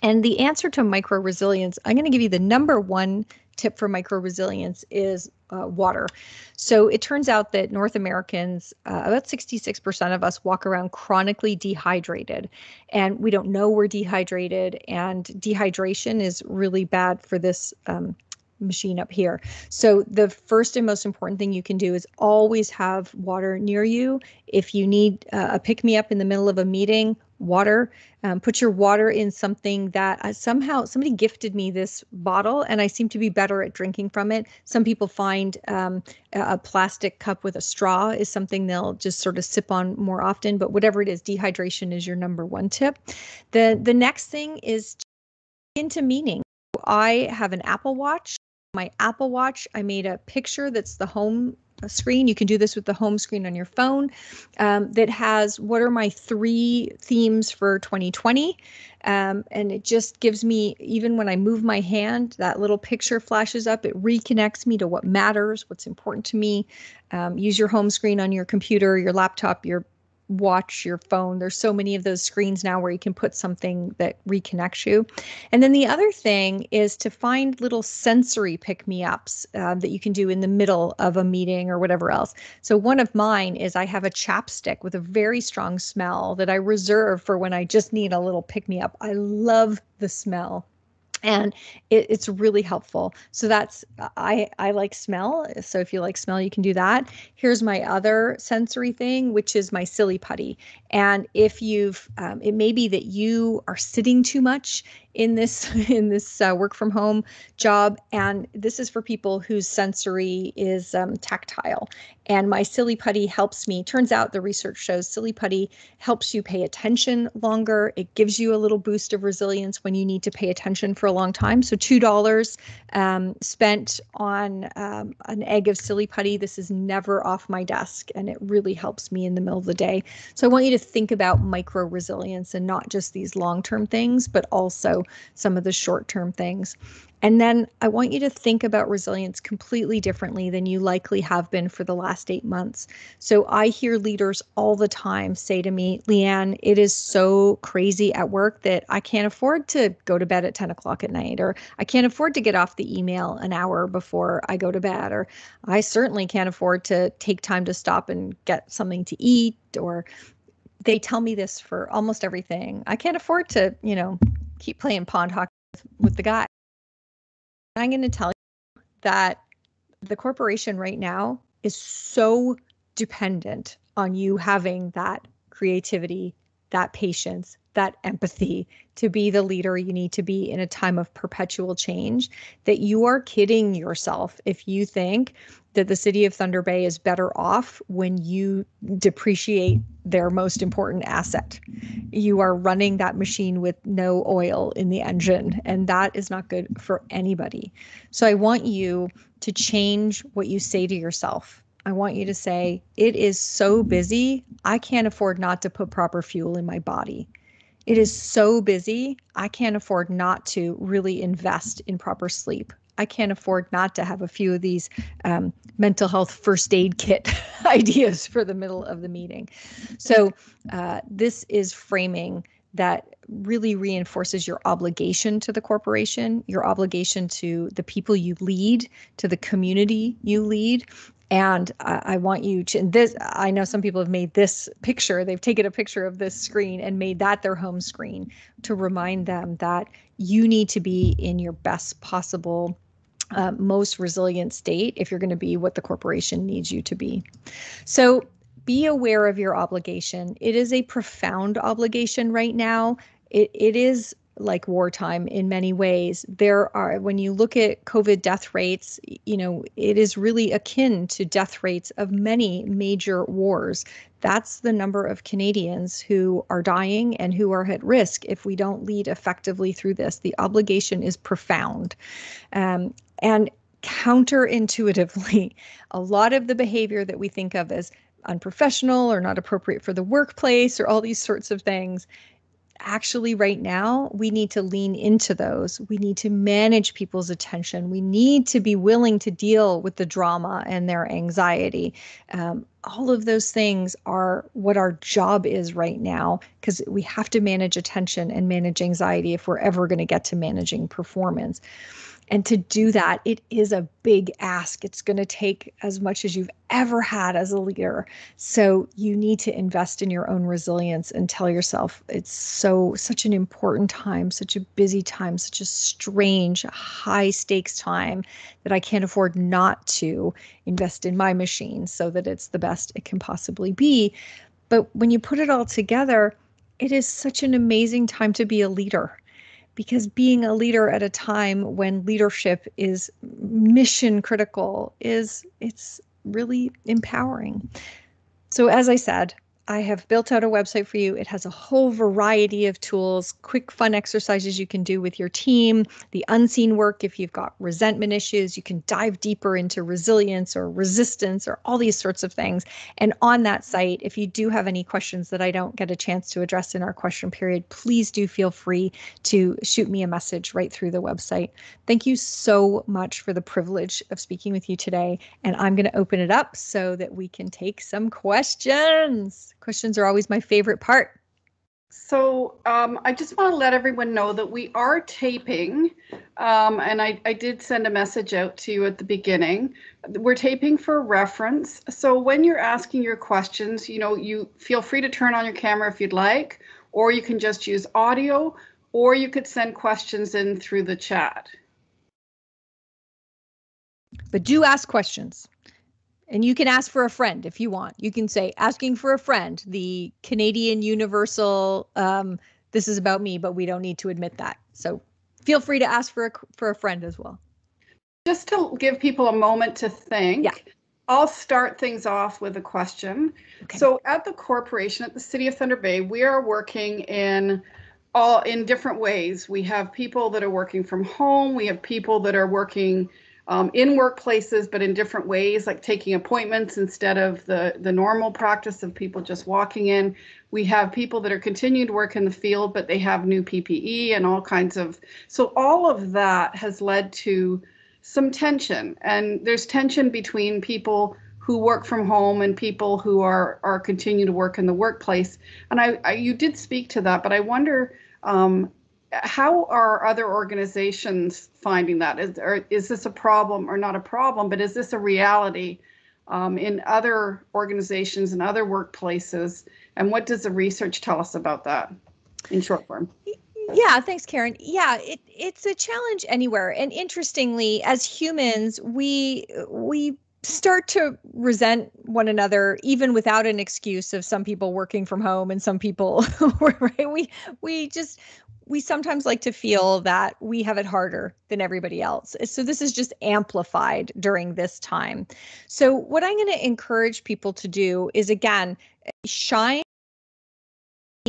and the answer to micro resilience i'm going to give you the number one tip for micro resilience is uh, water. So it turns out that North Americans, uh, about 66% of us, walk around chronically dehydrated, and we don't know we're dehydrated. And dehydration is really bad for this um, machine up here. So the first and most important thing you can do is always have water near you. If you need uh, a pick me up in the middle of a meeting, water. Um, put your water in something that uh, somehow somebody gifted me this bottle, and I seem to be better at drinking from it. Some people find um, a plastic cup with a straw is something they'll just sort of sip on more often. But whatever it is, dehydration is your number one tip. the The next thing is into meaning. I have an Apple Watch my Apple Watch. I made a picture that's the home uh, screen. You can do this with the home screen on your phone um, that has what are my three themes for 2020. Um, and it just gives me, even when I move my hand, that little picture flashes up. It reconnects me to what matters, what's important to me. Um, use your home screen on your computer, your laptop, your watch your phone. There's so many of those screens now where you can put something that reconnects you. And then the other thing is to find little sensory pick me ups uh, that you can do in the middle of a meeting or whatever else. So one of mine is I have a chapstick with a very strong smell that I reserve for when I just need a little pick me up. I love the smell and it, it's really helpful so that's i i like smell so if you like smell you can do that here's my other sensory thing which is my silly putty and if you've um, it may be that you are sitting too much in this in this uh, work from home job and this is for people whose sensory is um, tactile and my silly putty helps me turns out the research shows silly putty helps you pay attention longer it gives you a little boost of resilience when you need to pay attention for a long time so two dollars um, spent on um, an egg of silly putty this is never off my desk and it really helps me in the middle of the day so i want you to think about micro resilience and not just these long term things but also some of the short term things. And then I want you to think about resilience completely differently than you likely have been for the last eight months. So I hear leaders all the time say to me, Leanne, it is so crazy at work that I can't afford to go to bed at 10 o'clock at night, or I can't afford to get off the email an hour before I go to bed, or I certainly can't afford to take time to stop and get something to eat, or they tell me this for almost everything. I can't afford to, you know, keep playing pond hockey with, with the guy. I'm going to tell you that the corporation right now is so dependent on you having that creativity, that patience, that empathy to be the leader you need to be in a time of perpetual change that you are kidding yourself if you think that the city of Thunder Bay is better off when you depreciate their most important asset. You are running that machine with no oil in the engine, and that is not good for anybody. So I want you to change what you say to yourself I want you to say, it is so busy, I can't afford not to put proper fuel in my body. It is so busy. I can't afford not to really invest in proper sleep. I can't afford not to have a few of these um, mental health first aid kit ideas for the middle of the meeting. So, uh, this is framing that really reinforces your obligation to the corporation, your obligation to the people you lead, to the community you lead, and I, I, want you to this i know some people have made this picture they've taken a picture of this screen and made that their home screen to remind them that you need to be in your best possible uh, most resilient state if you're going to be what the corporation needs you to be so be aware of your obligation it is a profound obligation right now it, it is like wartime in many ways. There are, when you look at COVID death rates, you know, it is really akin to death rates of many major wars. That's the number of Canadians who are dying and who are at risk if we don't lead effectively through this. The obligation is profound. Um, and counterintuitively, a lot of the behavior that we think of as unprofessional or not appropriate for the workplace or all these sorts of things actually right now we need to lean into those we need to manage people's attention we need to be willing to deal with the drama and their anxiety um, all of those things are what our job is right now because we have to manage attention and manage anxiety if we're ever going to get to managing performance and to do that, it is a big ask. It's going to take as much as you've ever had as a leader. So you need to invest in your own resilience and tell yourself it's so, such an important time, such a busy time, such a strange, high stakes time that I can't afford not to invest in my machine so that it's the best it can possibly be. But when you put it all together, it is such an amazing time to be a leader because being a leader at a time when leadership is mission critical is it's really empowering so as i said I have built out a website for you. It has a whole variety of tools, quick, fun exercises you can do with your team, the unseen work if you've got resentment issues. You can dive deeper into resilience or resistance or all these sorts of things. And on that site, if you do have any questions that I don't get a chance to address in our question period, please do feel free to shoot me a message right through the website. Thank you so much for the privilege of speaking with you today. And I'm going to open it up so that we can take some questions. Questions are always my favorite part. So um, I just want to let everyone know that we are taping, um, and I, I, did send a message out to you at the beginning. We're taping for reference. So when you're asking your questions, you know, you feel free to turn on your camera if you'd like, or you can just use audio, or you could send questions in through the chat. But do ask questions. And you can ask for a friend if you want. You can say, asking for a friend, the Canadian Universal, um, this is about me, but we don't need to admit that. So feel free to ask for a, for a friend as well. Just to give people a moment to think. Yeah. I'll start things off with a question. Okay. So at the corporation at the City of Thunder Bay, we are working in all in different ways. We have people that are working from home, we have people that are working um, in workplaces, but in different ways, like taking appointments instead of the, the normal practice of people just walking in. We have people that are continuing to work in the field, but they have new PPE and all kinds of. So, all of that has led to some tension. And there's tension between people who work from home and people who are, are continuing to work in the workplace. And I, I you did speak to that, but I wonder um, how are other organizations finding that? Is, or is this a problem or not a problem, but is this a reality um, in other organizations and other workplaces? And what does the research tell us about that in short form? Yeah, thanks, Karen. Yeah, it, it's a challenge anywhere. And interestingly, as humans, we we start to resent one another even without an excuse of some people working from home and some people right we we just we sometimes like to feel that we have it harder than everybody else. So this is just amplified during this time. So what I'm going to encourage people to do is again, shine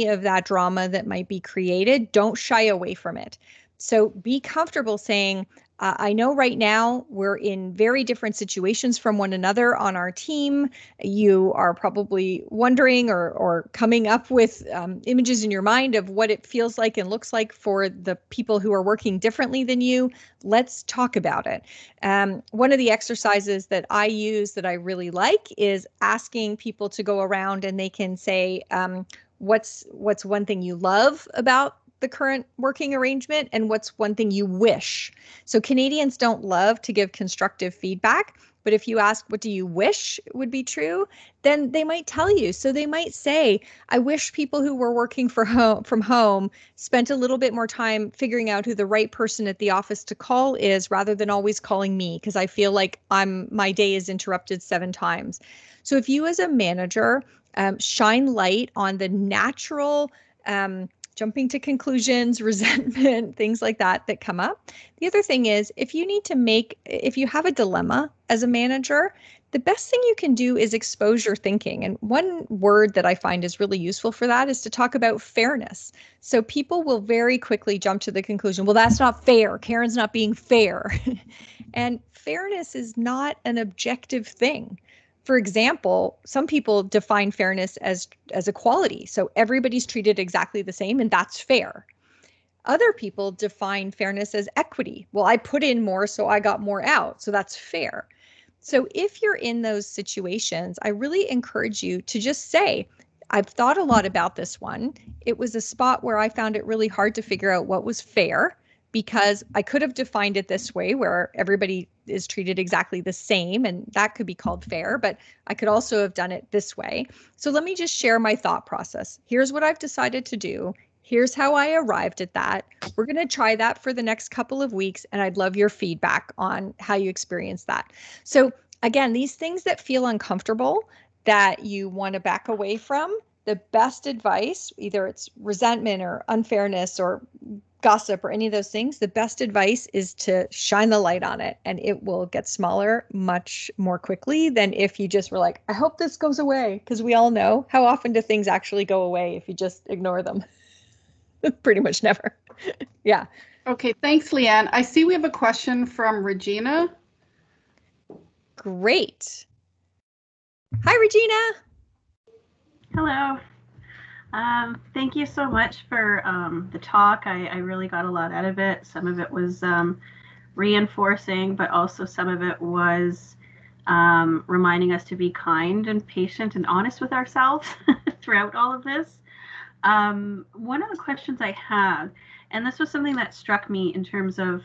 of that drama that might be created, don't shy away from it. So be comfortable saying, uh, I know right now we're in very different situations from one another on our team. You are probably wondering or, or coming up with um, images in your mind of what it feels like and looks like for the people who are working differently than you. Let's talk about it. Um, one of the exercises that I use that I really like is asking people to go around and they can say, um, what's what's one thing you love about the current working arrangement and what's one thing you wish. So Canadians don't love to give constructive feedback, but if you ask what do you wish would be true, then they might tell you. So they might say, I wish people who were working for home from home spent a little bit more time figuring out who the right person at the office to call is rather than always calling me because I feel like I'm my day is interrupted seven times. So if you as a manager um, shine light on the natural um, jumping to conclusions, resentment, things like that that come up. The other thing is if you need to make, if you have a dilemma as a manager, the best thing you can do is exposure thinking. And one word that I find is really useful for that is to talk about fairness. So people will very quickly jump to the conclusion, well, that's not fair. Karen's not being fair. and fairness is not an objective thing for example, some people define fairness as as equality. So everybody's treated exactly the same and that's fair. Other people define fairness as equity. Well, I put in more so I got more out. So that's fair. So if you're in those situations, I really encourage you to just say, I've thought a lot about this one. It was a spot where I found it really hard to figure out what was fair because I could have defined it this way where everybody is treated exactly the same and that could be called fair, but I could also have done it this way. So let me just share my thought process. Here's what I've decided to do. Here's how I arrived at that. We're going to try that for the next couple of weeks, and I'd love your feedback on how you experience that. So, again, these things that feel uncomfortable that you want to back away from, the best advice, either it's resentment or unfairness or gossip or any of those things, the best advice is to shine the light on it and it will get smaller much more quickly than if you just were like, I hope this goes away. Because we all know how often do things actually go away if you just ignore them? Pretty much never. yeah. Okay. Thanks, Leanne. I see we have a question from Regina. Great. Hi, Regina. Hello. Um, thank you so much for um, the talk. I, I, really got a lot out of it. Some of it was um, reinforcing, but also some of it was um, reminding us to be kind and patient and honest with ourselves throughout all of this. Um, one of the questions I had, and this was something that struck me in terms of,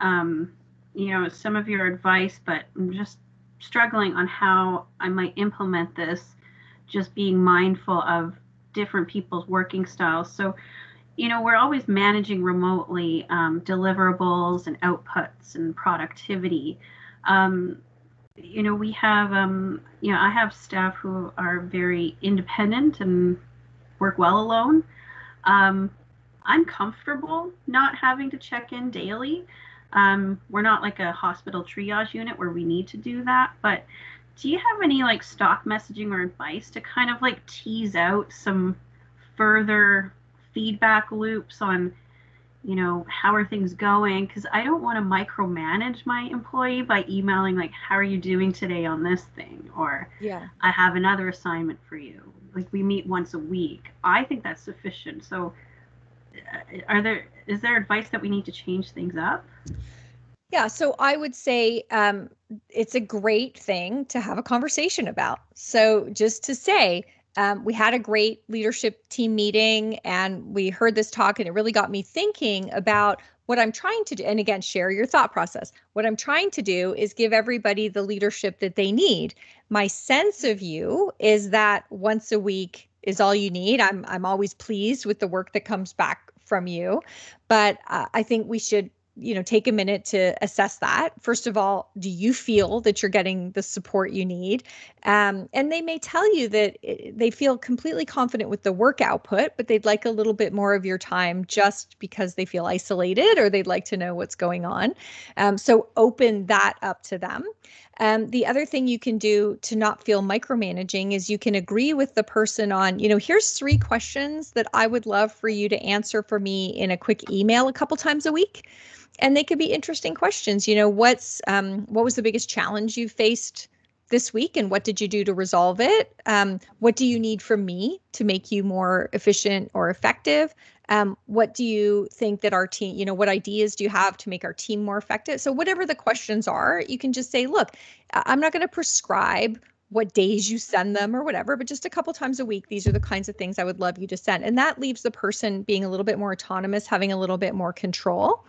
um, you know, some of your advice, but I'm just struggling on how I might implement this, just being mindful of different people's working styles. So, you know, we're always managing remotely um, deliverables and outputs and productivity. Um, you know, we have, um, you know, I have staff who are very independent and work well alone. Um, I'm comfortable not having to check in daily. Um, we're not like a hospital triage unit where we need to do that, but do you have any like stock messaging or advice to kind of like tease out some further feedback loops on you know how are things going because i don't want to micromanage my employee by emailing like how are you doing today on this thing or yeah i have another assignment for you like we meet once a week i think that's sufficient so uh, are there is there advice that we need to change things up yeah, so I would say um, it's a great thing to have a conversation about. So just to say, um, we had a great leadership team meeting and we heard this talk, and it really got me thinking about what I'm trying to do. And again, share your thought process. What I'm trying to do is give everybody the leadership that they need. My sense of you is that once a week is all you need. I'm I'm always pleased with the work that comes back from you, but uh, I think we should you know take a minute to assess that first of all do you feel that you're getting the support you need um, and they may tell you that it, eh, they feel completely confident with the work output but they'd like a little bit more of your time just because they feel isolated or they'd like to know what's going on um, so open that up to them um, the other thing you can do to not feel micromanaging is you can agree with the person on, you know, here's three questions that I would love for you to answer for me in a quick email a couple times a week. And they could be interesting questions. You know, what's um, what was the biggest challenge you faced this week, and what did you do to resolve it? Um, what do you need from me to make you more efficient or effective? um, what do you think that our team you know what ideas do you have to make our team more effective so whatever the questions are you can just say look i'm not going to prescribe what days you send them or whatever, but just a couple times a week, these are the kinds of things I would love you to send. And that leaves the person being a little bit more autonomous, having a little bit more control.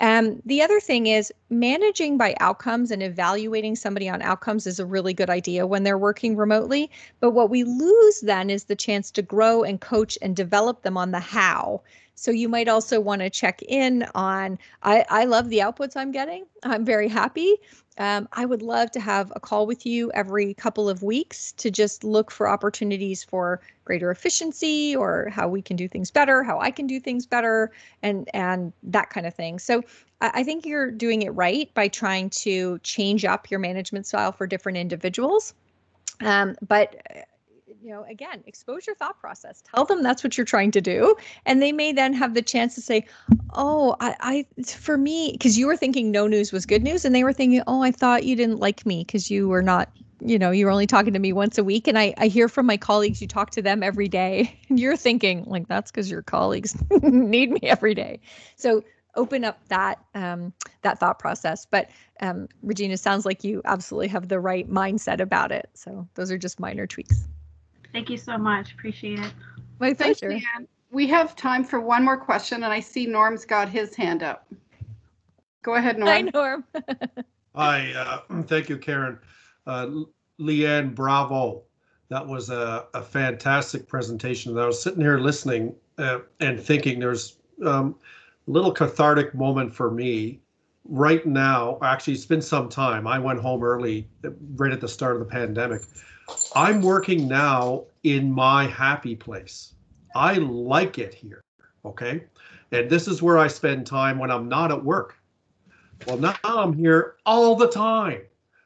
Um, the other thing is managing by outcomes and evaluating somebody on outcomes is a really good idea when they're working remotely. But what we lose then is the chance to grow and coach and develop them on the how. So you might also want to check in on I, I love the outputs I'm getting. I'm very happy um, I would love to have a call with you every couple of weeks to just look for opportunities for greater efficiency or how we can do things better, how I can do things better, and and that kind of thing. So I, I think you're doing it right by trying to change up your management style for different individuals. Um, but uh, you know, again, expose your thought process. Tell them that's what you're trying to do. And they may then have the chance to say, oh, I, I for me, because you were thinking no news was good news. And they were thinking, oh, I thought you didn't like me because you were not you know you're only talking to me once a week and i i hear from my colleagues you talk to them every day and you're thinking like that's because your colleagues need me every day so open up that um, that thought process but um, regina sounds like you absolutely have the right mindset about it so those are just minor tweaks Thank you so much. Appreciate it. My pleasure. we have time for one more question, and I see Norm's got his hand up. Go ahead, Norm. Hi, Norm. Hi. Uh, thank you, Karen. Uh, Leanne, bravo. That was a, a fantastic presentation. I was sitting here listening uh, and thinking there's um, a little cathartic moment for me right now. Actually, it's been some time. I went home early, uh, right at the start of the pandemic. I'm working now in my happy place. I like it here. Okay. And this is where I spend time when I'm not at work. Well, now I'm here all the time,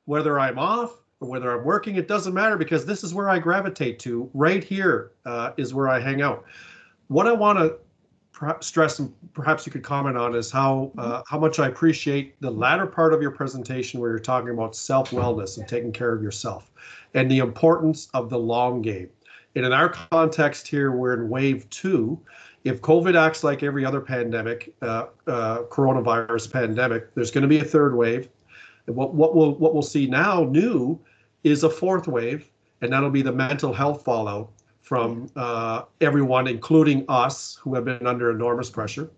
whether I'm off or whether I'm working, it doesn't matter because this is where I gravitate to. Right here uh, is where I hang out. What I want to stress, and perhaps you could comment on, is how uh, mm-hmm. how much I appreciate the latter part of your presentation where you're talking about self wellness and taking care of yourself, and the importance of the long game. And in our context here, we're in wave two. If COVID acts like every other pandemic, uh, uh, coronavirus pandemic, there's going to be a third wave. And what what we'll what we'll see now new is a fourth wave, and that'll be the mental health fallout from uh, everyone, including us, who have been under enormous pressure.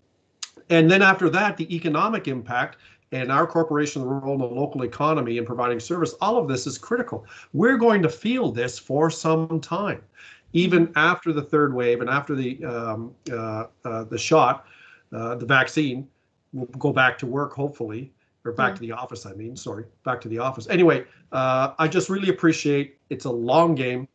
And then after that, the economic impact and our corporation's role in the local economy in providing service, all of this is critical. We're going to feel this for some time, even after the third wave and after the um, uh, uh, the shot, uh, the vaccine. we will go back to work, hopefully, or back yeah. Mm. to the office. I mean, sorry, back to the office. Anyway, uh, I just really appreciate. It's a long game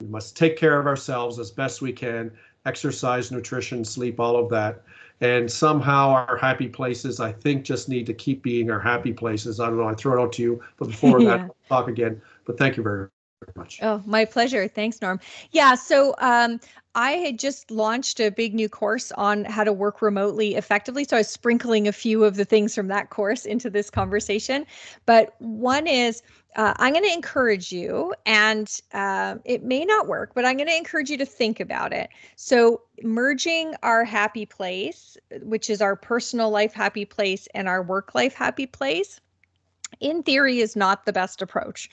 we must take care of ourselves as best we can exercise, nutrition, sleep, all of that. And somehow our happy places, I think, just need to keep being our happy places. I don't know. I throw it out to you, but before yeah. that, I'll talk again. But thank you very much much. Oh, my pleasure. Thanks, Norm. Yeah, so um, I had just launched a big new course on how to work remotely effectively. So I was sprinkling a few of the things from that course into this conversation. But one is uh, I'm going to encourage you, and uh, it may not work, but I'm going to encourage you to think about it. So, merging our happy place, which is our personal life happy place, and our work life happy place in theory is not the best approach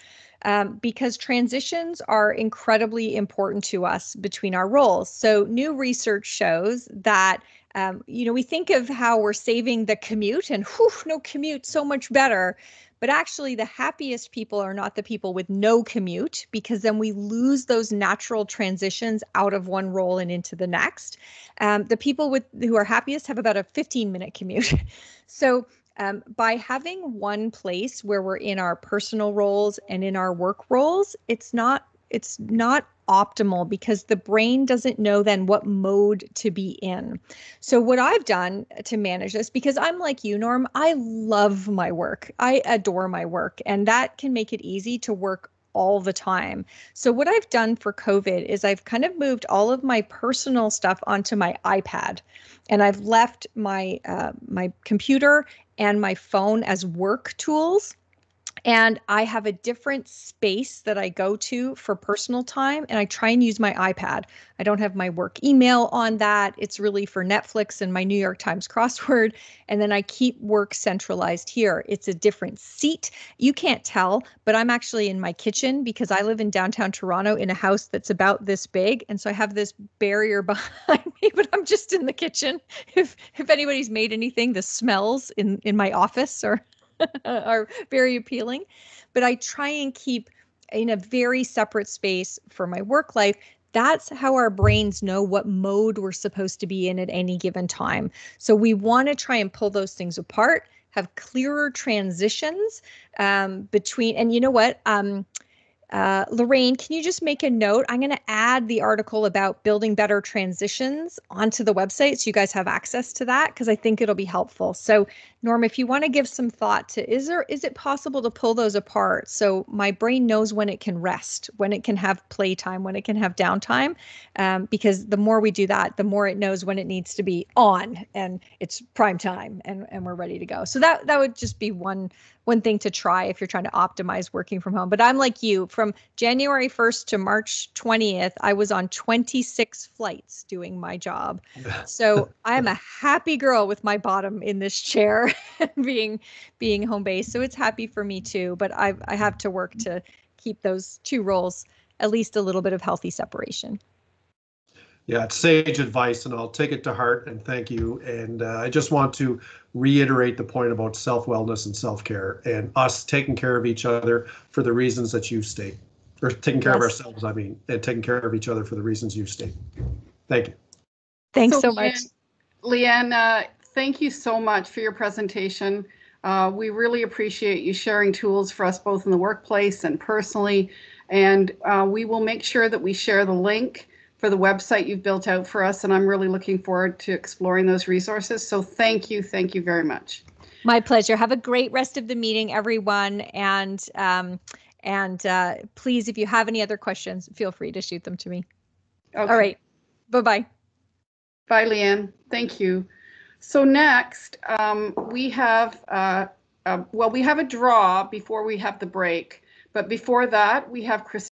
um, because transitions are incredibly important to us between our roles. So, new research shows that. Um, you know, we think of how we're saving the commute and whew, no commute, so much better. But actually, the happiest people are not the people with no commute because then we lose those natural transitions out of one role and into the next. Um, the people with who are happiest have about a 15 minute commute. so um, by having one place where we're in our personal roles and in our work roles, it's not it's not optimal because the brain doesn't know then what mode to be in. So what I've done to manage this because I'm like you Norm, I love my work. I adore my work and that can make it easy to work all the time. So, what I've done for COVID is I've kind of moved all of my personal stuff onto my iPad, and I've left my uh, my computer and my phone as work tools and I have a different space that I go to for personal time, and I try and use my iPad. I don't have my work email on that. It's really for Netflix and my New York Times crossword. And then I keep work centralized here. It's a different seat. You can't tell, but I'm actually in my kitchen because I live in downtown Toronto in a house that's about this big. And so I have this barrier behind me, but I'm just in the kitchen. If if anybody's made anything, the smells in, in my office or are very appealing. But I try and keep in a very separate space for my work life. That's how our brains know what mode we're supposed to be in at any given time. So we want to try and pull those things apart, have clearer transitions um, between, and you know what? Um, uh, Lorraine, can you just make a note? I'm going to add the article about building better transitions onto the website so you guys have access to that because I think it'll be helpful. So, Norm, if you want to give some thought to is there is it possible to pull those apart so my brain knows when it can rest, when it can have playtime, when it can have downtime, um, because the more we do that, the more it knows when it needs to be on and it's prime time and and we're ready to go. So that that would just be one one thing to try if you're trying to optimize working from home. But I'm like you, from January 1st to March 20th, I was on 26 flights doing my job. So I'm a happy girl with my bottom in this chair being being home based. So it's happy for me too, but I I have to work to keep those two roles at least a little bit of healthy separation. Yeah, it's sage advice, and I'll take it to heart. And thank you. And uh, I just want to reiterate the point about self wellness and self care, and us taking care of each other for the reasons that you state, or taking care yes. of ourselves. I mean, and taking care of each other for the reasons you state. Thank you. Thanks so, so much, Leanne. Uh, thank you so much for your presentation. Uh, we really appreciate you sharing tools for us both in the workplace and personally. And uh, we will make sure that we share the link for the website you've built out for us. And I'm really looking forward to exploring those resources. So thank you. Thank you very much. My pleasure. Have a great rest of the meeting, everyone. And um, and uh, please, if you have any other questions, feel free to shoot them to me. Okay. All right. Bye bye. Bye, Leanne. Thank you. So next, um, we have uh, uh, well, we have a draw before we have the break. But before that, we have Chris.